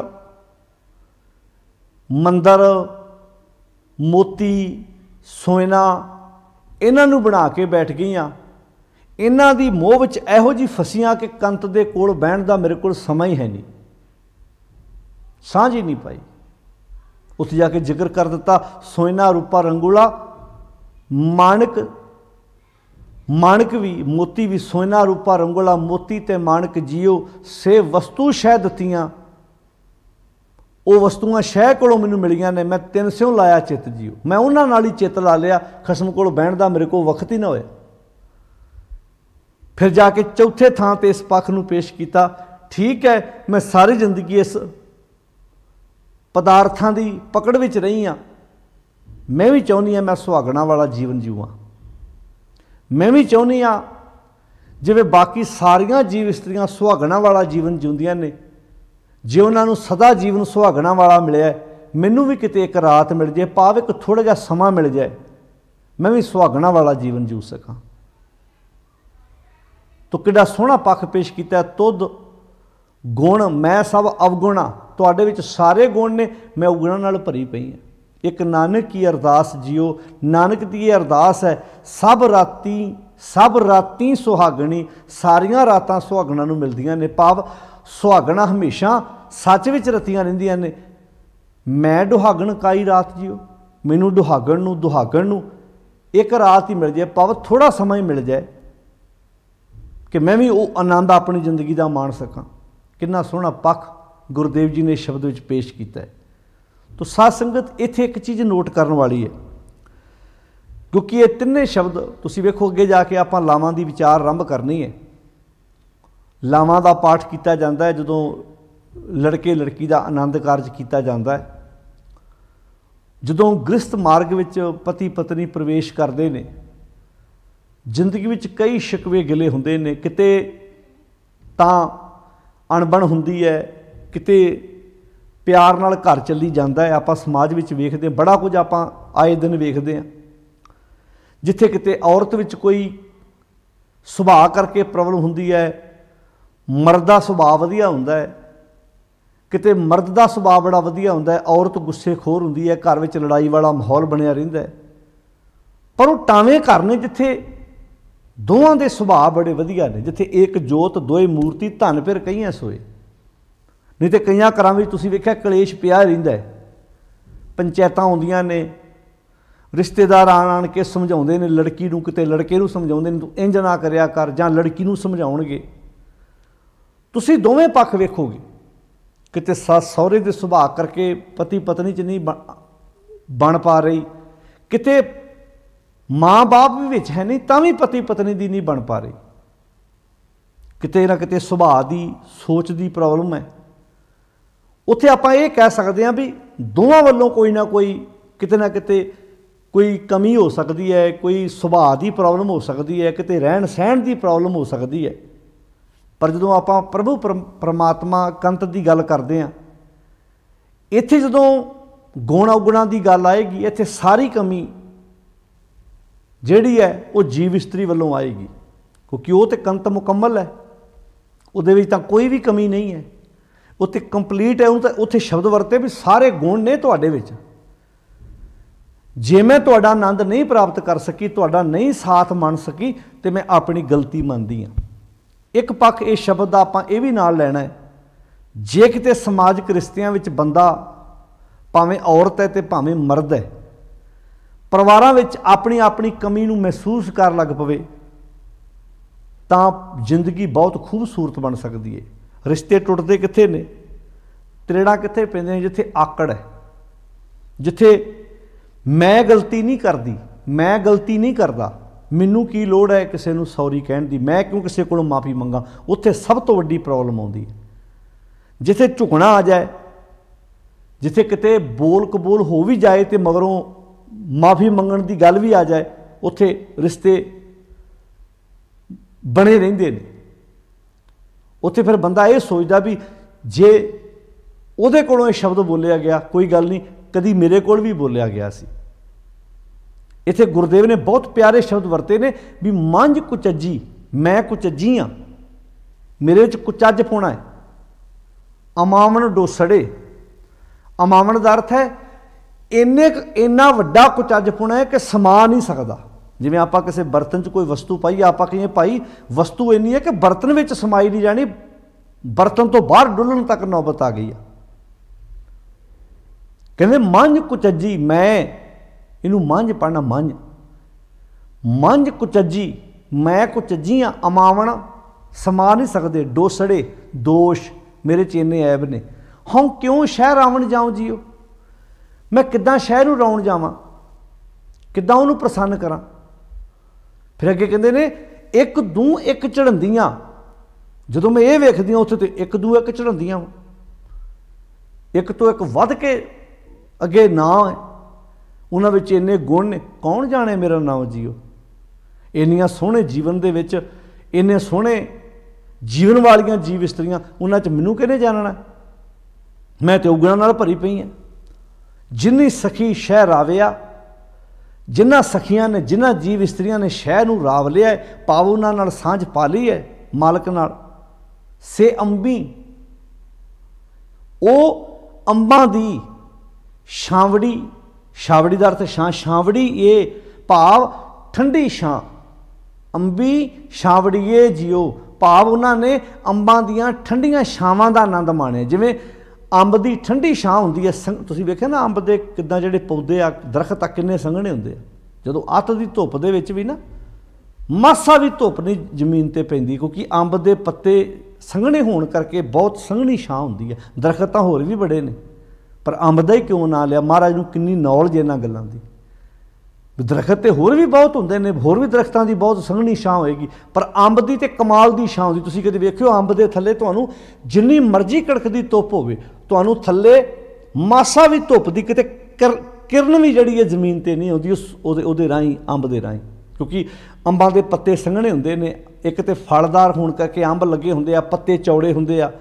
A: ਮੰਦਰ ਮੋਤੀ ਸੋਇਨਾ ਇਹਨਾਂ ਨੂੰ ਬਣਾ ਕੇ ਬੈਠ ਗਈਆਂ ਇਹਨਾਂ ਦੀ ਮੋਹ ਵਿੱਚ ਇਹੋ ਜੀ ਫਸੀਆਂ ਕਿ ਕੰਤ ਦੇ ਕੋਲ ਬਹਿਣ ਦਾ ਮੇਰੇ ਕੋਲ ਸਮਾਂ ਹੀ ਹੈ ਨਹੀਂ ਸਾਂਝ ਹੀ ਨਹੀਂ ਪਾਈ ਉੱਥੇ ਜਾ ਕੇ ਜ਼ਿਕਰ ਕਰ ਦਿੱਤਾ ਸੋਇਨਾ ਰੂਪਾ ਰੰਗੂਲਾ ਮਾਨਕ ਮਾਣਕ ਵੀ ਮੋਤੀ ਵੀ ਸੋਨਾ ਰੂਪਾ ਰੰਗੋਲਾ ਮੋਤੀ ਤੇ ਮਾਣਕ ਜਿਉ ਸੇ ਵਸਤੂ ਸ਼ਹਿ ਦਿੱਤੀਆਂ ਉਹ ਵਸਤੂਆਂ ਸ਼ਹਿ ਕੋਲੋਂ ਮੈਨੂੰ ਮਿਲੀਆਂ ਨੇ ਮੈਂ ਤਿੰਨ ਸਿਉ ਲਾਇਆ ਚਿੱਤ ਜਿਉ ਮੈਂ ਉਹਨਾਂ ਨਾਲ ਹੀ ਚਿੱਤ ਲਾ ਲਿਆ ਖਸਮ ਕੋਲ ਬਹਿਣ ਦਾ ਮੇਰੇ ਕੋਲ ਵਕਤ ਹੀ ਨਾ ਹੋਇਆ ਫਿਰ ਜਾ ਕੇ ਚੌਥੇ ਥਾਂ ਤੇ ਇਸ ਪੱਖ ਨੂੰ ਪੇਸ਼ ਕੀਤਾ ਠੀਕ ਹੈ ਮੈਂ ਸਾਰੀ ਜ਼ਿੰਦਗੀ ਇਸ ਪਦਾਰਥਾਂ ਦੀ ਪਕੜ ਵਿੱਚ ਰਹੀ ਆ ਮੈਂ ਵੀ ਚਾਹੁੰਦੀ ਆ ਮੈਂ ਸੁਹਾਗਣਾ ਵਾਲਾ ਜੀਵਨ ਜੀਵਾਂ ਮੈਂ ਵੀ ਚਾਹੁੰਦੀ ਆ ਜਿਵੇਂ ਬਾਕੀ ਸਾਰੀਆਂ ਜੀਵ ਇਸਤਰੀਆਂ ਸੁਹਾਗਣਾ ਵਾਲਾ ਜੀਵਨ ਜਿਉਂਦੀਆਂ ਨੇ ਜੇ ਉਹਨਾਂ ਨੂੰ ਸਦਾ ਜੀਵਨ ਸੁਹਾਗਣਾ ਵਾਲਾ ਮਿਲਿਆ ਮੈਨੂੰ ਵੀ ਕਿਤੇ ਇੱਕ ਰਾਤ ਮਿਲ ਜੇ ਪਾਵ ਇੱਕ ਥੋੜਾ ਜਿਹਾ ਸਮਾਂ ਮਿਲ ਜਾਏ ਮੈਂ ਵੀ ਸੁਹਾਗਣਾ ਵਾਲਾ ਜੀਵਨ ਜੀਉ ਸਕਾਂ ਤੋ ਕਿਹੜਾ ਸੋਹਣਾ ਪੱਖ ਪੇਸ਼ ਕੀਤਾ ਤੁਧ ਗੁਣ ਮੈਂ ਸਭ ਅਵਗੁਣਾ ਤੁਹਾਡੇ ਵਿੱਚ ਸਾਰੇ ਗੁਣ ਨੇ ਮੈਂ ਉਗਣਾ ਨਾਲ ਭਰੀ ਪਈ ਹਾਂ ਇੱਕ ਨਾਨਕ ਕੀ ਅਰਦਾਸ ਜਿਉ ਨਾਨਕ ਦੀ ਇਹ ਅਰਦਾਸ ਹੈ ਸਭ ਰਾਤੀ ਸਭ ਰਾਤੀ ਸੁਹਾਗਣੀ ਸਾਰੀਆਂ ਰਾਤਾਂ ਸੁਹਾਗਣਾ ਨੂੰ ਮਿਲਦੀਆਂ ਨੇ ਪਾਵ ਸੁਹਾਗਣਾ ਹਮੇਸ਼ਾ ਸੱਚ ਵਿੱਚ ਰਤੀਆਂ ਰਹਿੰਦੀਆਂ ਨੇ ਮੈਂ ਦੁਹਾਗਣ ਕਾਈ ਰਾਤ ਜਿਉ ਮੈਨੂੰ ਦੁਹਾਗਣ ਨੂੰ ਦੁਹਾਗਣ ਨੂੰ ਇੱਕ ਰਾਤ ਹੀ ਮਿਲ ਜਾਏ ਪਾਵ ਥੋੜਾ ਸਮਾਂ ਹੀ ਮਿਲ ਜਾਏ ਕਿ ਮੈਂ ਵੀ ਉਹ ਆਨੰਦ ਆਪਣੀ ਜ਼ਿੰਦਗੀ ਦਾ ਮਾਣ ਸਕਾਂ ਕਿੰਨਾ ਸੋਹਣਾ ਪੱਖ ਗੁਰਦੇਵ ਜੀ ਨੇ ਸ਼ਬਦ ਵਿੱਚ ਪੇਸ਼ ਕੀਤਾ ਹੈ ਤੋ ਸਾਧ ਸੰਗਤ ਇੱਥੇ ਇੱਕ ਚੀਜ਼ ਨੋਟ ਕਰਨ ਵਾਲੀ ਹੈ ਕਿਉਂਕਿ ਇਹ ਤਿੰਨੇ ਸ਼ਬਦ ਤੁਸੀਂ ਵੇਖੋ ਅੱਗੇ ਜਾ ਕੇ ਆਪਾਂ ਲਾਵਾਂ ਦੀ ਵਿਚਾਰ ਆਰੰਭ ਕਰਨੀ ਹੈ ਲਾਵਾਂ ਦਾ ਪਾਠ ਕੀਤਾ ਜਾਂਦਾ ਹੈ ਜਦੋਂ ਲੜਕੇ ਲੜਕੀ ਦਾ ਆਨੰਦ ਕਾਰਜ ਕੀਤਾ ਜਾਂਦਾ ਹੈ ਜਦੋਂ ਗ੍ਰਸਥ ਮਾਰਗ ਵਿੱਚ ਪਤੀ ਪਤਨੀ ਪ੍ਰਵੇਸ਼ ਕਰਦੇ ਨੇ ਜ਼ਿੰਦਗੀ ਵਿੱਚ ਕਈ ਸ਼ਿਕਵੇ ਗਿਲੇ ਹੁੰਦੇ ਨੇ ਕਿਤੇ ਤਾਂ ਅਣਬਣ ਹੁੰਦੀ ਹੈ ਕਿਤੇ ਪਿਆਰ ਨਾਲ ਘਰ ਚੱਲੀ ਜਾਂਦਾ ਹੈ ਆਪਾਂ ਸਮਾਜ ਵਿੱਚ ਵੇਖਦੇ ਬੜਾ ਕੁਝ ਆਪਾਂ ਆਏ ਦਿਨ ਵੇਖਦੇ ਆ ਜਿੱਥੇ ਕਿਤੇ ਔਰਤ ਵਿੱਚ ਕੋਈ ਸੁਭਾਅ ਕਰਕੇ ਪ੍ਰੋਬਲਮ ਹੁੰਦੀ ਹੈ ਮਰਦ ਦਾ ਸੁਭਾਅ ਵਧੀਆ ਹੁੰਦਾ ਹੈ ਕਿਤੇ ਮਰਦ ਦਾ ਸੁਭਾਅ ਬੜਾ ਵਧੀਆ ਹੁੰਦਾ ਹੈ ਔਰਤ ਗੁੱਸੇਖੋਰ ਹੁੰਦੀ ਹੈ ਘਰ ਵਿੱਚ ਲੜਾਈ ਵਾਲਾ ਮਾਹੌਲ ਬਣਿਆ ਰਹਿੰਦਾ ਹੈ ਪਰ ਉਹ ਟਾਵੇਂ ਘਰ ਨੇ ਜਿੱਥੇ ਦੋਵਾਂ ਦੇ ਸੁਭਾਅ ਬੜੇ ਵਧੀਆ ਨੇ ਜਿੱਥੇ ਇੱਕ ਜੋਤ ਦੋਏ ਮੂਰਤੀ ਧਨ ਫਿਰ ਕਈਆਂ ਸੋਏ ਨਹੀਂ ਤੇ ਕਈਆਂ ਘਰਾਂ ਵਿੱਚ ਤੁਸੀਂ ਵੇਖਿਆ ਕਲੇਸ਼ ਪਿਆ ਰਹਿੰਦਾ ਹੈ ਪੰਚਾਇਤਾਂ ਆਉਂਦੀਆਂ ਨੇ ਰਿਸ਼ਤੇਦਾਰ ਆਣ ਆਣ ਕੇ ਸਮਝਾਉਂਦੇ ਨੇ ਲੜਕੀ ਨੂੰ ਕਿਤੇ ਲੜਕੇ ਨੂੰ ਸਮਝਾਉਂਦੇ ਨੇ ਤੂੰ ਇੰਜ ਨਾ ਕਰਿਆ ਕਰ ਜਾਂ ਲੜਕੀ ਨੂੰ ਸਮਝਾਉਣਗੇ ਤੁਸੀਂ ਦੋਵੇਂ ਪੱਖ ਵੇਖੋਗੇ ਕਿਤੇ ਸੱਸ ਸਹੁਰੇ ਦੇ ਸੁਭਾਅ ਕਰਕੇ ਪਤੀ ਪਤਨੀ ਚ ਨਹੀਂ ਬਣ ਪਾ ਰਹੀ ਕਿਤੇ ਮਾਂ-ਬਾਪ ਵੀ ਵਿੱਚ ਹੈ ਨਹੀਂ ਤਾਂ ਵੀ ਪਤੀ ਪਤਨੀ ਦੀ ਨਹੀਂ ਬਣ ਪਾ ਰਹੀ ਕਿਤੇ ਨਾ ਕਿਤੇ ਸੁਭਾਅ ਦੀ ਸੋਚ ਦੀ ਪ੍ਰੋਬਲਮ ਹੈ ਉੱਥੇ ਆਪਾਂ ਇਹ ਕਹਿ ਸਕਦੇ ਹਾਂ ਵੀ ਦੋਵਾਂ ਵੱਲੋਂ ਕੋਈ ਨਾ ਕੋਈ ਕਿਤੇ ਨਾ ਕਿਤੇ ਕੋਈ ਕਮੀ ਹੋ ਸਕਦੀ ਹੈ ਕੋਈ ਸੁਭਾਅ ਦੀ ਪ੍ਰੋਬਲਮ ਹੋ ਸਕਦੀ ਹੈ ਕਿਤੇ ਰਹਿਣ ਸਹਿਣ ਦੀ ਪ੍ਰੋਬਲਮ ਹੋ ਸਕਦੀ ਹੈ ਪਰ ਜਦੋਂ ਆਪਾਂ ਪ੍ਰਭੂ ਪਰਮਾਤਮਾ ਕੰਤ ਦੀ ਗੱਲ ਕਰਦੇ ਆਂ ਇੱਥੇ ਜਦੋਂ ਗੁਣ ਔਗੁਣਾਂ ਦੀ ਗੱਲ ਆਏਗੀ ਇੱਥੇ ਸਾਰੀ ਕਮੀ ਜਿਹੜੀ ਹੈ ਉਹ ਜੀਵ ਇਸਤਰੀ ਵੱਲੋਂ ਆਏਗੀ ਕਿਉਂਕਿ ਉਹ ਤੇ ਕੰਤ ਮੁਕੰਮਲ ਹੈ ਉਹਦੇ ਵਿੱਚ ਤਾਂ ਕੋਈ ਵੀ ਕਮੀ ਨਹੀਂ ਹੈ ਉੱਥੇ ਕੰਪਲੀਟ ਹੈ ਉਹ ਤਾਂ ਉੱਥੇ ਸ਼ਬਦ ਵਰਤੇ ਵੀ ਸਾਰੇ ਗੁਣ ਨੇ ਤੁਹਾਡੇ ਵਿੱਚ ਜੇ ਮੈਂ ਤੁਹਾਡਾ ਆਨੰਦ ਨਹੀਂ ਪ੍ਰਾਪਤ ਕਰ ਸਕੀ ਤੁਹਾਡਾ ਨਹੀਂ ਸਾਥ ਮੰਨ ਸਕੀ ਤੇ ਮੈਂ ਆਪਣੀ ਗਲਤੀ ਮੰਨਦੀ ਹਾਂ ਇੱਕ ਪੱਖ ਇਹ ਸ਼ਬਦ ਦਾ ਆਪਾਂ ਇਹ ਵੀ ਨਾਲ ਲੈਣਾ ਹੈ ਜੇ ਕਿਤੇ ਸਮਾਜਿਕ ਰਿਸ਼ਤਿਆਂ ਵਿੱਚ ਬੰਦਾ ਭਾਵੇਂ ਔਰਤ ਹੈ ਤੇ ਭਾਵੇਂ ਮਰਦ ਹੈ ਪਰਿਵਾਰਾਂ ਵਿੱਚ ਆਪਣੀ ਆਪਣੀ ਕਮੀ ਨੂੰ ਮਹਿਸੂਸ ਕਰਨ ਲੱਗ ਪਵੇ ਤਾਂ ਜ਼ਿੰਦਗੀ ਬਹੁਤ ਖੂਬਸੂਰਤ ਬਣ ਸਕਦੀ ਹੈ ਰਿਸ਼ਤੇ ਟੁੱਟਦੇ ਕਿੱਥੇ ਨੇ ਤਰੇੜਾ ਕਿੱਥੇ ਪੈਂਦੇ ਨੇ ਜਿੱਥੇ ਆਕੜ ਹੈ ਜਿੱਥੇ ਮੈਂ ਗਲਤੀ ਨਹੀਂ ਕਰਦੀ ਮੈਂ ਗਲਤੀ ਨਹੀਂ ਕਰਦਾ ਮੈਨੂੰ ਕੀ ਲੋੜ ਹੈ ਕਿਸੇ ਨੂੰ ਸੌਰੀ ਕਹਿਣ ਦੀ ਮੈਂ ਕਿਉਂ ਕਿਸੇ ਕੋਲੋਂ ਮਾਫੀ ਮੰਗਾ ਉੱਥੇ ਸਭ ਤੋਂ ਵੱਡੀ ਪ੍ਰੋਬਲਮ ਆਉਂਦੀ ਹੈ ਜਿੱਥੇ ਝੁਕਣਾ ਆ ਜਾਏ ਜਿੱਥੇ ਕਿਤੇ ਬੋਲ ਕਬੂਲ ਹੋ ਵੀ ਜਾਏ ਤੇ ਮਗਰੋਂ ਮਾਫੀ ਮੰਗਣ ਦੀ ਗੱਲ ਵੀ ਆ ਜਾਏ ਉੱਥੇ ਰਿਸ਼ਤੇ ਬਣੇ ਰਹਿੰਦੇ ਨੇ ਉੱਥੇ ਫਿਰ ਬੰਦਾ ਇਹ ਸੋਚਦਾ ਵੀ ਜੇ ਉਹਦੇ ਕੋਲੋਂ ਇਹ ਸ਼ਬਦ ਬੋਲਿਆ ਗਿਆ ਕੋਈ ਗੱਲ ਨਹੀਂ ਕਦੀ ਮੇਰੇ ਕੋਲ ਵੀ ਬੋਲਿਆ ਗਿਆ ਸੀ ਇੱਥੇ ਗੁਰਦੇਵ ਨੇ ਬਹੁਤ ਪਿਆਰੇ ਸ਼ਬਦ ਵਰਤੇ ਨੇ ਵੀ ਮੰਜ ਕੁਚੱਜੀ ਮੈਂ ਕੁਚੱਜੀ ਆ ਮੇਰੇ ਵਿੱਚ ਕੁਚੱਜ ਪੋਣਾ ਹੈ ਅਮਾਵਨ ਡੋਸੜੇ ਅਮਾਵਨ ਦਾ ਅਰਥ ਹੈ ਇੰਨੇ ਇੰਨਾ ਵੱਡਾ ਕੁਚੱਜ ਪੋਣਾ ਹੈ ਕਿ ਸਮਾ ਨਹੀਂ ਸਕਦਾ ਜਿਵੇਂ ਆਪਾਂ ਕਿਸੇ ਬਰਤਨ 'ਚ ਕੋਈ ਵਸਤੂ ਪਾਈ ਆਪਾਂ ਕਹੀਏ ਭਾਈ ਵਸਤੂ ਇੰਨੀ ਹੈ ਕਿ ਬਰਤਨ ਵਿੱਚ ਸਮਾਈ ਨਹੀਂ ਜਾਣੀ ਬਰਤਨ ਤੋਂ ਬਾਹਰ ਡੁੱਲਣ ਤੱਕ ਨੌਬਤ ਆ ਗਈ ਆ ਕਹਿੰਦੇ ਮੰਝ ਕੁਚੱਜੀ ਮੈਂ ਇਹਨੂੰ ਮੰਝ ਪੜਨਾ ਮੰਝ ਮੰਝ ਕੁਚੱਜੀ ਮੈਂ ਕੁਚੱਜੀਆਂ ਅਮਾਵਣ ਸਮਾ ਨਹੀਂ ਸਕਦੇ ਡੋਸੜੇ ਦੋਸ਼ ਮੇਰੇ ਚ ਇੰਨੇ ਐਬ ਨੇ ਹਉ ਕਿਉਂ ਸ਼ਹਿਰ ਆਵਣ ਜਾਉ ਜੀਓ ਮੈਂ ਕਿੱਦਾਂ ਸ਼ਹਿਰ ਨੂੰ ਰੌਣ ਜਾਵਾਂ ਕਿੱਦਾਂ ਉਹਨੂੰ ਪ੍ਰਸੰਨ ਕਰਾਂ ਫਿਰ ਅੱਗੇ ਕਹਿੰਦੇ ਨੇ ਇੱਕ ਦੂ ਇੱਕ ਚੜੰਦੀਆਂ ਜਦੋਂ ਮੈਂ ਇਹ ਵੇਖਦੀ ਹਾਂ ਉੱਥੇ ਤੇ ਇੱਕ ਦੂ ਇੱਕ ਚੜੰਦੀਆਂ ਇੱਕ ਤੋਂ ਇੱਕ ਵੱਧ ਕੇ ਅੱਗੇ ਨਾਂ ਹੈ ਉਹਨਾਂ ਵਿੱਚ ਇੰਨੇ ਗੁਣ ਨੇ ਕੌਣ ਜਾਣੇ ਮੇਰਾ ਨਾਮ ਜੀਓ ਇੰਨੀਆਂ ਸੋਹਣੇ ਜੀਵਨ ਦੇ ਵਿੱਚ ਇੰਨੇ ਸੋਹਣੇ ਜੀਵਨ ਵਾਲੀਆਂ ਜੀਵ ਇਸਤਰੀਆਂ ਉਹਨਾਂ 'ਚ ਮੈਨੂੰ ਕਿਹਨੇ ਜਾਣਣਾ ਮੈਂ ਤੇ ਉਗਣਾ ਨਾਲ ਭਰੀ ਪਈ ਆ ਜਿੰਨੀ ਸਖੀ ਸ਼ਹਿਰ ਆਵਿਆ ਜਿਨ੍ਹਾਂ ਸਖੀਆਂ ਨੇ ਜਿਨ੍ਹਾਂ ਜੀਵ ਇਸਤਰੀਆਂ ਨੇ ਸ਼ਹਿ ਨੂੰ ਰਾਵ ਲਿਆ ਪਾਵੋ ਉਹਨਾਂ ਨਾਲ ਸਾਂਝ ਪਾ ਲਈ ਹੈ ਮਾਲਕ ਨਾਲ ਸੇ ਅੰਬੀ ਉਹ ਅੰਬਾਂ ਦੀ ਛਾਵੜੀ ਛਾਵੜੀ ਦਾ ਅਰਥ ਛਾਂ ਛਾਵੜੀ ਇਹ ਭਾਵ ਠੰਡੀ ਛਾਂ ਅੰਬੀ ਛਾਵੜੀਏ ਜਿਉ ਭਾਵ ਉਹਨਾਂ ਨੇ ਅੰਬਾਂ ਦੀਆਂ ਠੰਡੀਆਂ ਛਾਵਾਂ ਦਾ ਆਨੰਦ ਮਾਣਿਆ ਜਿਵੇਂ ਅੰਬ ਦੀ ਠੰਡੀ ਛਾਂ ਹੁੰਦੀ ਹੈ ਤੁਸੀਂ ਵੇਖਿਆ ਨਾ ਅੰਬ ਦੇ ਕਿਦਾਂ ਜਿਹੜੇ ਪੌਦੇ ਆ ਦਰਖਤ ਆ ਕਿੰਨੇ ਸੰਘਣੇ ਹੁੰਦੇ ਆ ਜਦੋਂ ਅੱਤ ਦੀ ਧੁੱਪ ਦੇ ਵਿੱਚ ਵੀ ਨਾ ਮਾਸਾ ਵੀ ਧੁੱਪ ਨਹੀਂ ਜ਼ਮੀਨ ਤੇ ਪੈਂਦੀ ਕਿਉਂਕਿ ਅੰਬ ਦੇ ਪੱਤੇ ਸੰਘਣੇ ਹੋਣ ਕਰਕੇ ਬਹੁਤ ਸੰਘਣੀ ਛਾਂ ਹੁੰਦੀ ਹੈ ਦਰਖਤ ਤਾਂ ਹੋਰ ਵੀ ਬੜੇ ਨੇ ਪਰ ਅੰਬ ਦਾ ਹੀ ਕਿਉਂ ਨਾ ਲਿਆ ਮਹਾਰਾਜ ਨੂੰ ਕਿੰਨੀ ਨੌਲੇਜ ਇਹਨਾਂ ਗੱਲਾਂ ਦੀ ਦਰਖਤ ਤੇ ਹੋਰ ਵੀ ਬਹੁਤ ਹੁੰਦੇ ਨੇ ਹੋਰ ਵੀ ਦਰਖਤਾਂ ਦੀ ਬਹੁਤ ਸੰਘਣੀ ਛਾਂ ਹੋਏਗੀ ਪਰ ਅੰਬ ਦੀ ਤੇ ਕਮਾਲ ਦੀ ਛਾਂ ਹੁੰਦੀ ਤੁਸੀਂ ਕਦੇ ਵੇਖਿਓ ਅੰਬ ਦੇ ਥੱਲੇ ਤੁਹਾਨੂੰ ਜਿੰਨੀ ਮਰਜ਼ੀ ਕੜਕਦੀ ਧੁੱਪ ਹੋਵੇ ਤੁਹਾਨੂੰ ਥੱਲੇ ਮਾਸਾ ਵੀ ਧੁੱਪ ਦੀ ਕਿਤੇ ਕਿਰਨ ਵੀ ਜਿਹੜੀ ਹੈ ਜ਼ਮੀਨ ਤੇ ਨਹੀਂ ਆਉਂਦੀ ਉਸ ਉਹਦੇ ਉਹਦੇ ਰਾਹੀਂ ਅੰਬ ਦੇ ਰਾਹੀਂ ਕਿਉਂਕਿ ਅੰਬਾਂ ਦੇ ਪੱਤੇ ਸੰਘਣੇ ਹੁੰਦੇ ਨੇ ਇੱਕ ਤੇ ਫਲਦਾਰ ਹੋਣ ਕਰਕੇ ਅੰਬ ਲੱਗੇ ਹੁੰਦੇ ਆ ਪੱਤੇ ਚੌੜੇ ਹੁੰਦੇ ਆ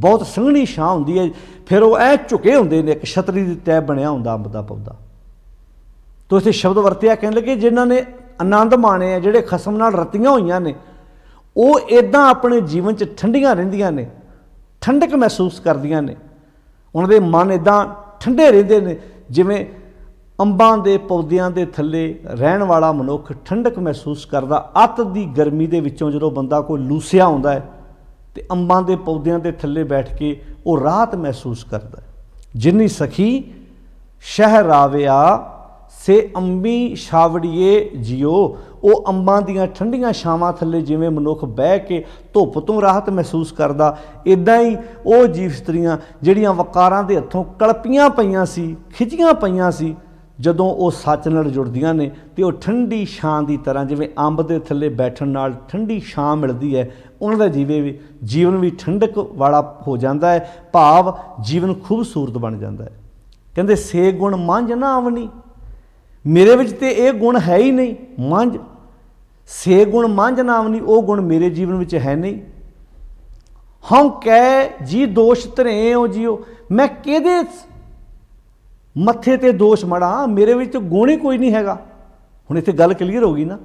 A: ਬਹੁਤ ਸੰਘਣੀ ਛਾਂ ਹੁੰਦੀ ਹੈ ਫਿਰ ਉਹ ਐ ਝੁਕੇ ਹੁੰਦੇ ਨੇ ਇੱਕ ਛਤਰੀ ਦੀ ਤੈ ਬਣਿਆ ਹੁੰਦਾ ਅੰਬ ਦਾ ਪੌਦਾ ਤੋ ਇਸੇ ਸ਼ਬਦ ਵਰਤਿਆ ਕਹਿੰਦੇ ਲੱਗੇ ਜਿਨ੍ਹਾਂ ਨੇ ਆਨੰਦ ਮਾਣੇ ਆ ਜਿਹੜੇ ਖਸਮ ਨਾਲ ਰਤੀਆਂ ਹੋਈਆਂ ਨੇ ਉਹ ਇਦਾਂ ਆਪਣੇ ਜੀਵਨ 'ਚ ਠੰਡੀਆਂ ਰਹਿੰਦੀਆਂ ਨੇ ਠੰਡਕ ਮਹਿਸੂਸ ਕਰਦੀਆਂ ਨੇ ਉਹਨਾਂ ਦੇ ਮਨ ਇਦਾਂ ਠੰਡੇ ਰਹਿੰਦੇ ਨੇ ਜਿਵੇਂ ਅੰਬਾਂ ਦੇ ਪੌਦਿਆਂ ਦੇ ਥੱਲੇ ਰਹਿਣ ਵਾਲਾ ਮਨੁੱਖ ਠੰਡਕ ਮਹਿਸੂਸ ਕਰਦਾ ਅਤ ਦੀ ਗਰਮੀ ਦੇ ਵਿੱਚੋਂ ਜਦੋਂ ਬੰਦਾ ਕੋਈ ਲੂਸਿਆ ਹੁੰਦਾ ਹੈ ਤੇ ਅੰਬਾਂ ਦੇ ਪੌਦਿਆਂ ਦੇ ਥੱਲੇ ਬੈਠ ਕੇ ਉਹ ਰਾਹਤ ਮਹਿਸੂਸ ਕਰਦਾ ਜਿੰਨੀ ਸਖੀ ਸ਼ਹਿਰ ਆਵਿਆ ਸੇ ਅੰਬੀ ਛਾਵੜੀਏ ਜਿਉ ਉਹ ਅੰਬਾਂ ਦੀਆਂ ਠੰਡੀਆਂ ਛਾਵਾਂ ਥੱਲੇ ਜਿਵੇਂ ਮਨੁੱਖ ਬਹਿ ਕੇ ਧੁੱਪ ਤੋਂ ਰਾਹਤ ਮਹਿਸੂਸ ਕਰਦਾ ਇਦਾਂ ਹੀ ਉਹ ਜੀਵ ਸਤਰੀਆਂ ਜਿਹੜੀਆਂ ਵਕਾਰਾਂ ਦੇ ਹੱਥੋਂ ਕਲਪੀਆਂ ਪਈਆਂ ਸੀ ਖਿੱਚੀਆਂ ਪਈਆਂ ਸੀ ਜਦੋਂ ਉਹ ਸੱਚ ਨਾਲ ਜੁੜਦੀਆਂ ਨੇ ਤੇ ਉਹ ਠੰਡੀ ਛਾਂ ਦੀ ਤਰ੍ਹਾਂ ਜਿਵੇਂ ਅੰਬ ਦੇ ਥੱਲੇ ਬੈਠਣ ਨਾਲ ਠੰਡੀ ਛਾਂ ਮਿਲਦੀ ਹੈ ਉਹਨਾਂ ਦਾ ਜੀਵੇ ਵੀ ਜੀਵਨ ਵੀ ਠੰਡਕ ਵਾਲਾ ਹੋ ਜਾਂਦਾ ਹੈ ਭਾਵ ਜੀਵਨ ਖੂਬਸੂਰਤ ਬਣ ਜਾਂਦਾ ਹੈ ਕਹਿੰਦੇ ਸੇ ਗੁਣ ਮੰਝ ਨਾ ਆਵਣੀ ਮੇਰੇ ਵਿੱਚ ਤੇ ਇਹ ਗੁਣ ਹੈ ਹੀ ਨਹੀਂ ਮੰਝ ਸੇ ਗੁਣ ਮੰਝ ਨਹੀਂ ਉਹ ਗੁਣ ਮੇਰੇ ਜੀਵਨ ਵਿੱਚ ਹੈ ਨਹੀਂ ਹਉ ਕੈ ਜੀ ਦੋਸ਼ ਧਰੇ ਹੋ ਜੀਓ ਮੈਂ ਕਿਹਦੇ ਮੱਥੇ ਤੇ ਦੋਸ਼ ਮੜਾ ਮੇਰੇ ਵਿੱਚ ਗੁਣ ਹੀ ਕੋਈ ਨਹੀਂ ਹੈਗਾ ਹੁਣ ਇੱਥੇ ਗੱਲ ਕਲੀਅਰ ਹੋ ਗਈ ਨਾ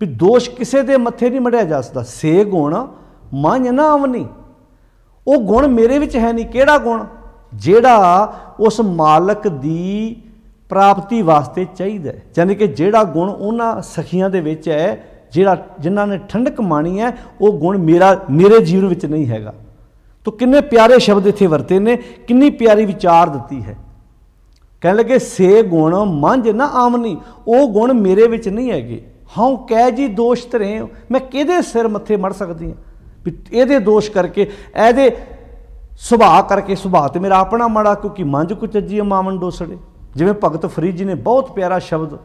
A: ਵੀ ਦੋਸ਼ ਕਿਸੇ ਦੇ ਮੱਥੇ ਨਹੀਂ ਮੜਿਆ ਜਾ ਸਕਦਾ ਸੇ ਗੁਣ ਮੰਝ ਨਹੀਂ ਉਹ ਗੁਣ ਮੇਰੇ ਵਿੱਚ ਹੈ ਨਹੀਂ ਕਿਹੜਾ ਗੁਣ ਜਿਹੜਾ ਉਸ ਮਾਲਕ ਦੀ ਪ੍ਰਾਪਤੀ ਵਾਸਤੇ ਚਾਹੀਦਾ ਹੈ ਯਾਨੀ ਕਿ ਜਿਹੜਾ ਗੁਣ ਉਹਨਾਂ ਸਖੀਆਂ ਦੇ ਵਿੱਚ ਹੈ ਜਿਹੜਾ ਜਿਨ੍ਹਾਂ ਨੇ ਠੰਡਕ ਮਾਣੀ ਹੈ ਉਹ ਗੁਣ ਮੇਰਾ ਮੇਰੇ ਜੀਵਨ ਵਿੱਚ ਨਹੀਂ ਹੈਗਾ ਤੋ ਕਿੰਨੇ ਪਿਆਰੇ ਸ਼ਬਦ ਇੱਥੇ ਵਰਤੇ ਨੇ ਕਿੰਨੀ ਪਿਆਰੀ ਵਿਚਾਰ ਦਿੱਤੀ ਹੈ ਕਹਿਣ ਲੱਗੇ ਸੇ ਗੁਣ ਮੰਜ ਨਾ ਆਮਨੀ ਉਹ ਗੁਣ ਮੇਰੇ ਵਿੱਚ ਨਹੀਂ ਹੈਗੇ ਹਉ ਕਹਿ ਜੀ ਦੋਸ਼ ਤਰੇ ਮੈਂ ਕਿਹਦੇ ਸਿਰ ਮੱਥੇ ਮੜ ਸਕਦੀ ਹਾਂ ਇਹਦੇ ਦੋਸ਼ ਕਰਕੇ ਇਹਦੇ ਸੁਭਾਅ ਕਰਕੇ ਸੁਭਾਅ ਤੇ ਮੇਰਾ ਆਪਣਾ ਮੜਾ ਕਿਉਂਕਿ ਮੰਜ ਕੁਚ ਜੀ ਮਾਵਨ ਡੋਸੜੇ ਜਿਵੇਂ ਭਗਤ ਫਰੀਦ ਜੀ ਨੇ ਬਹੁਤ ਪਿਆਰਾ ਸ਼ਬਦ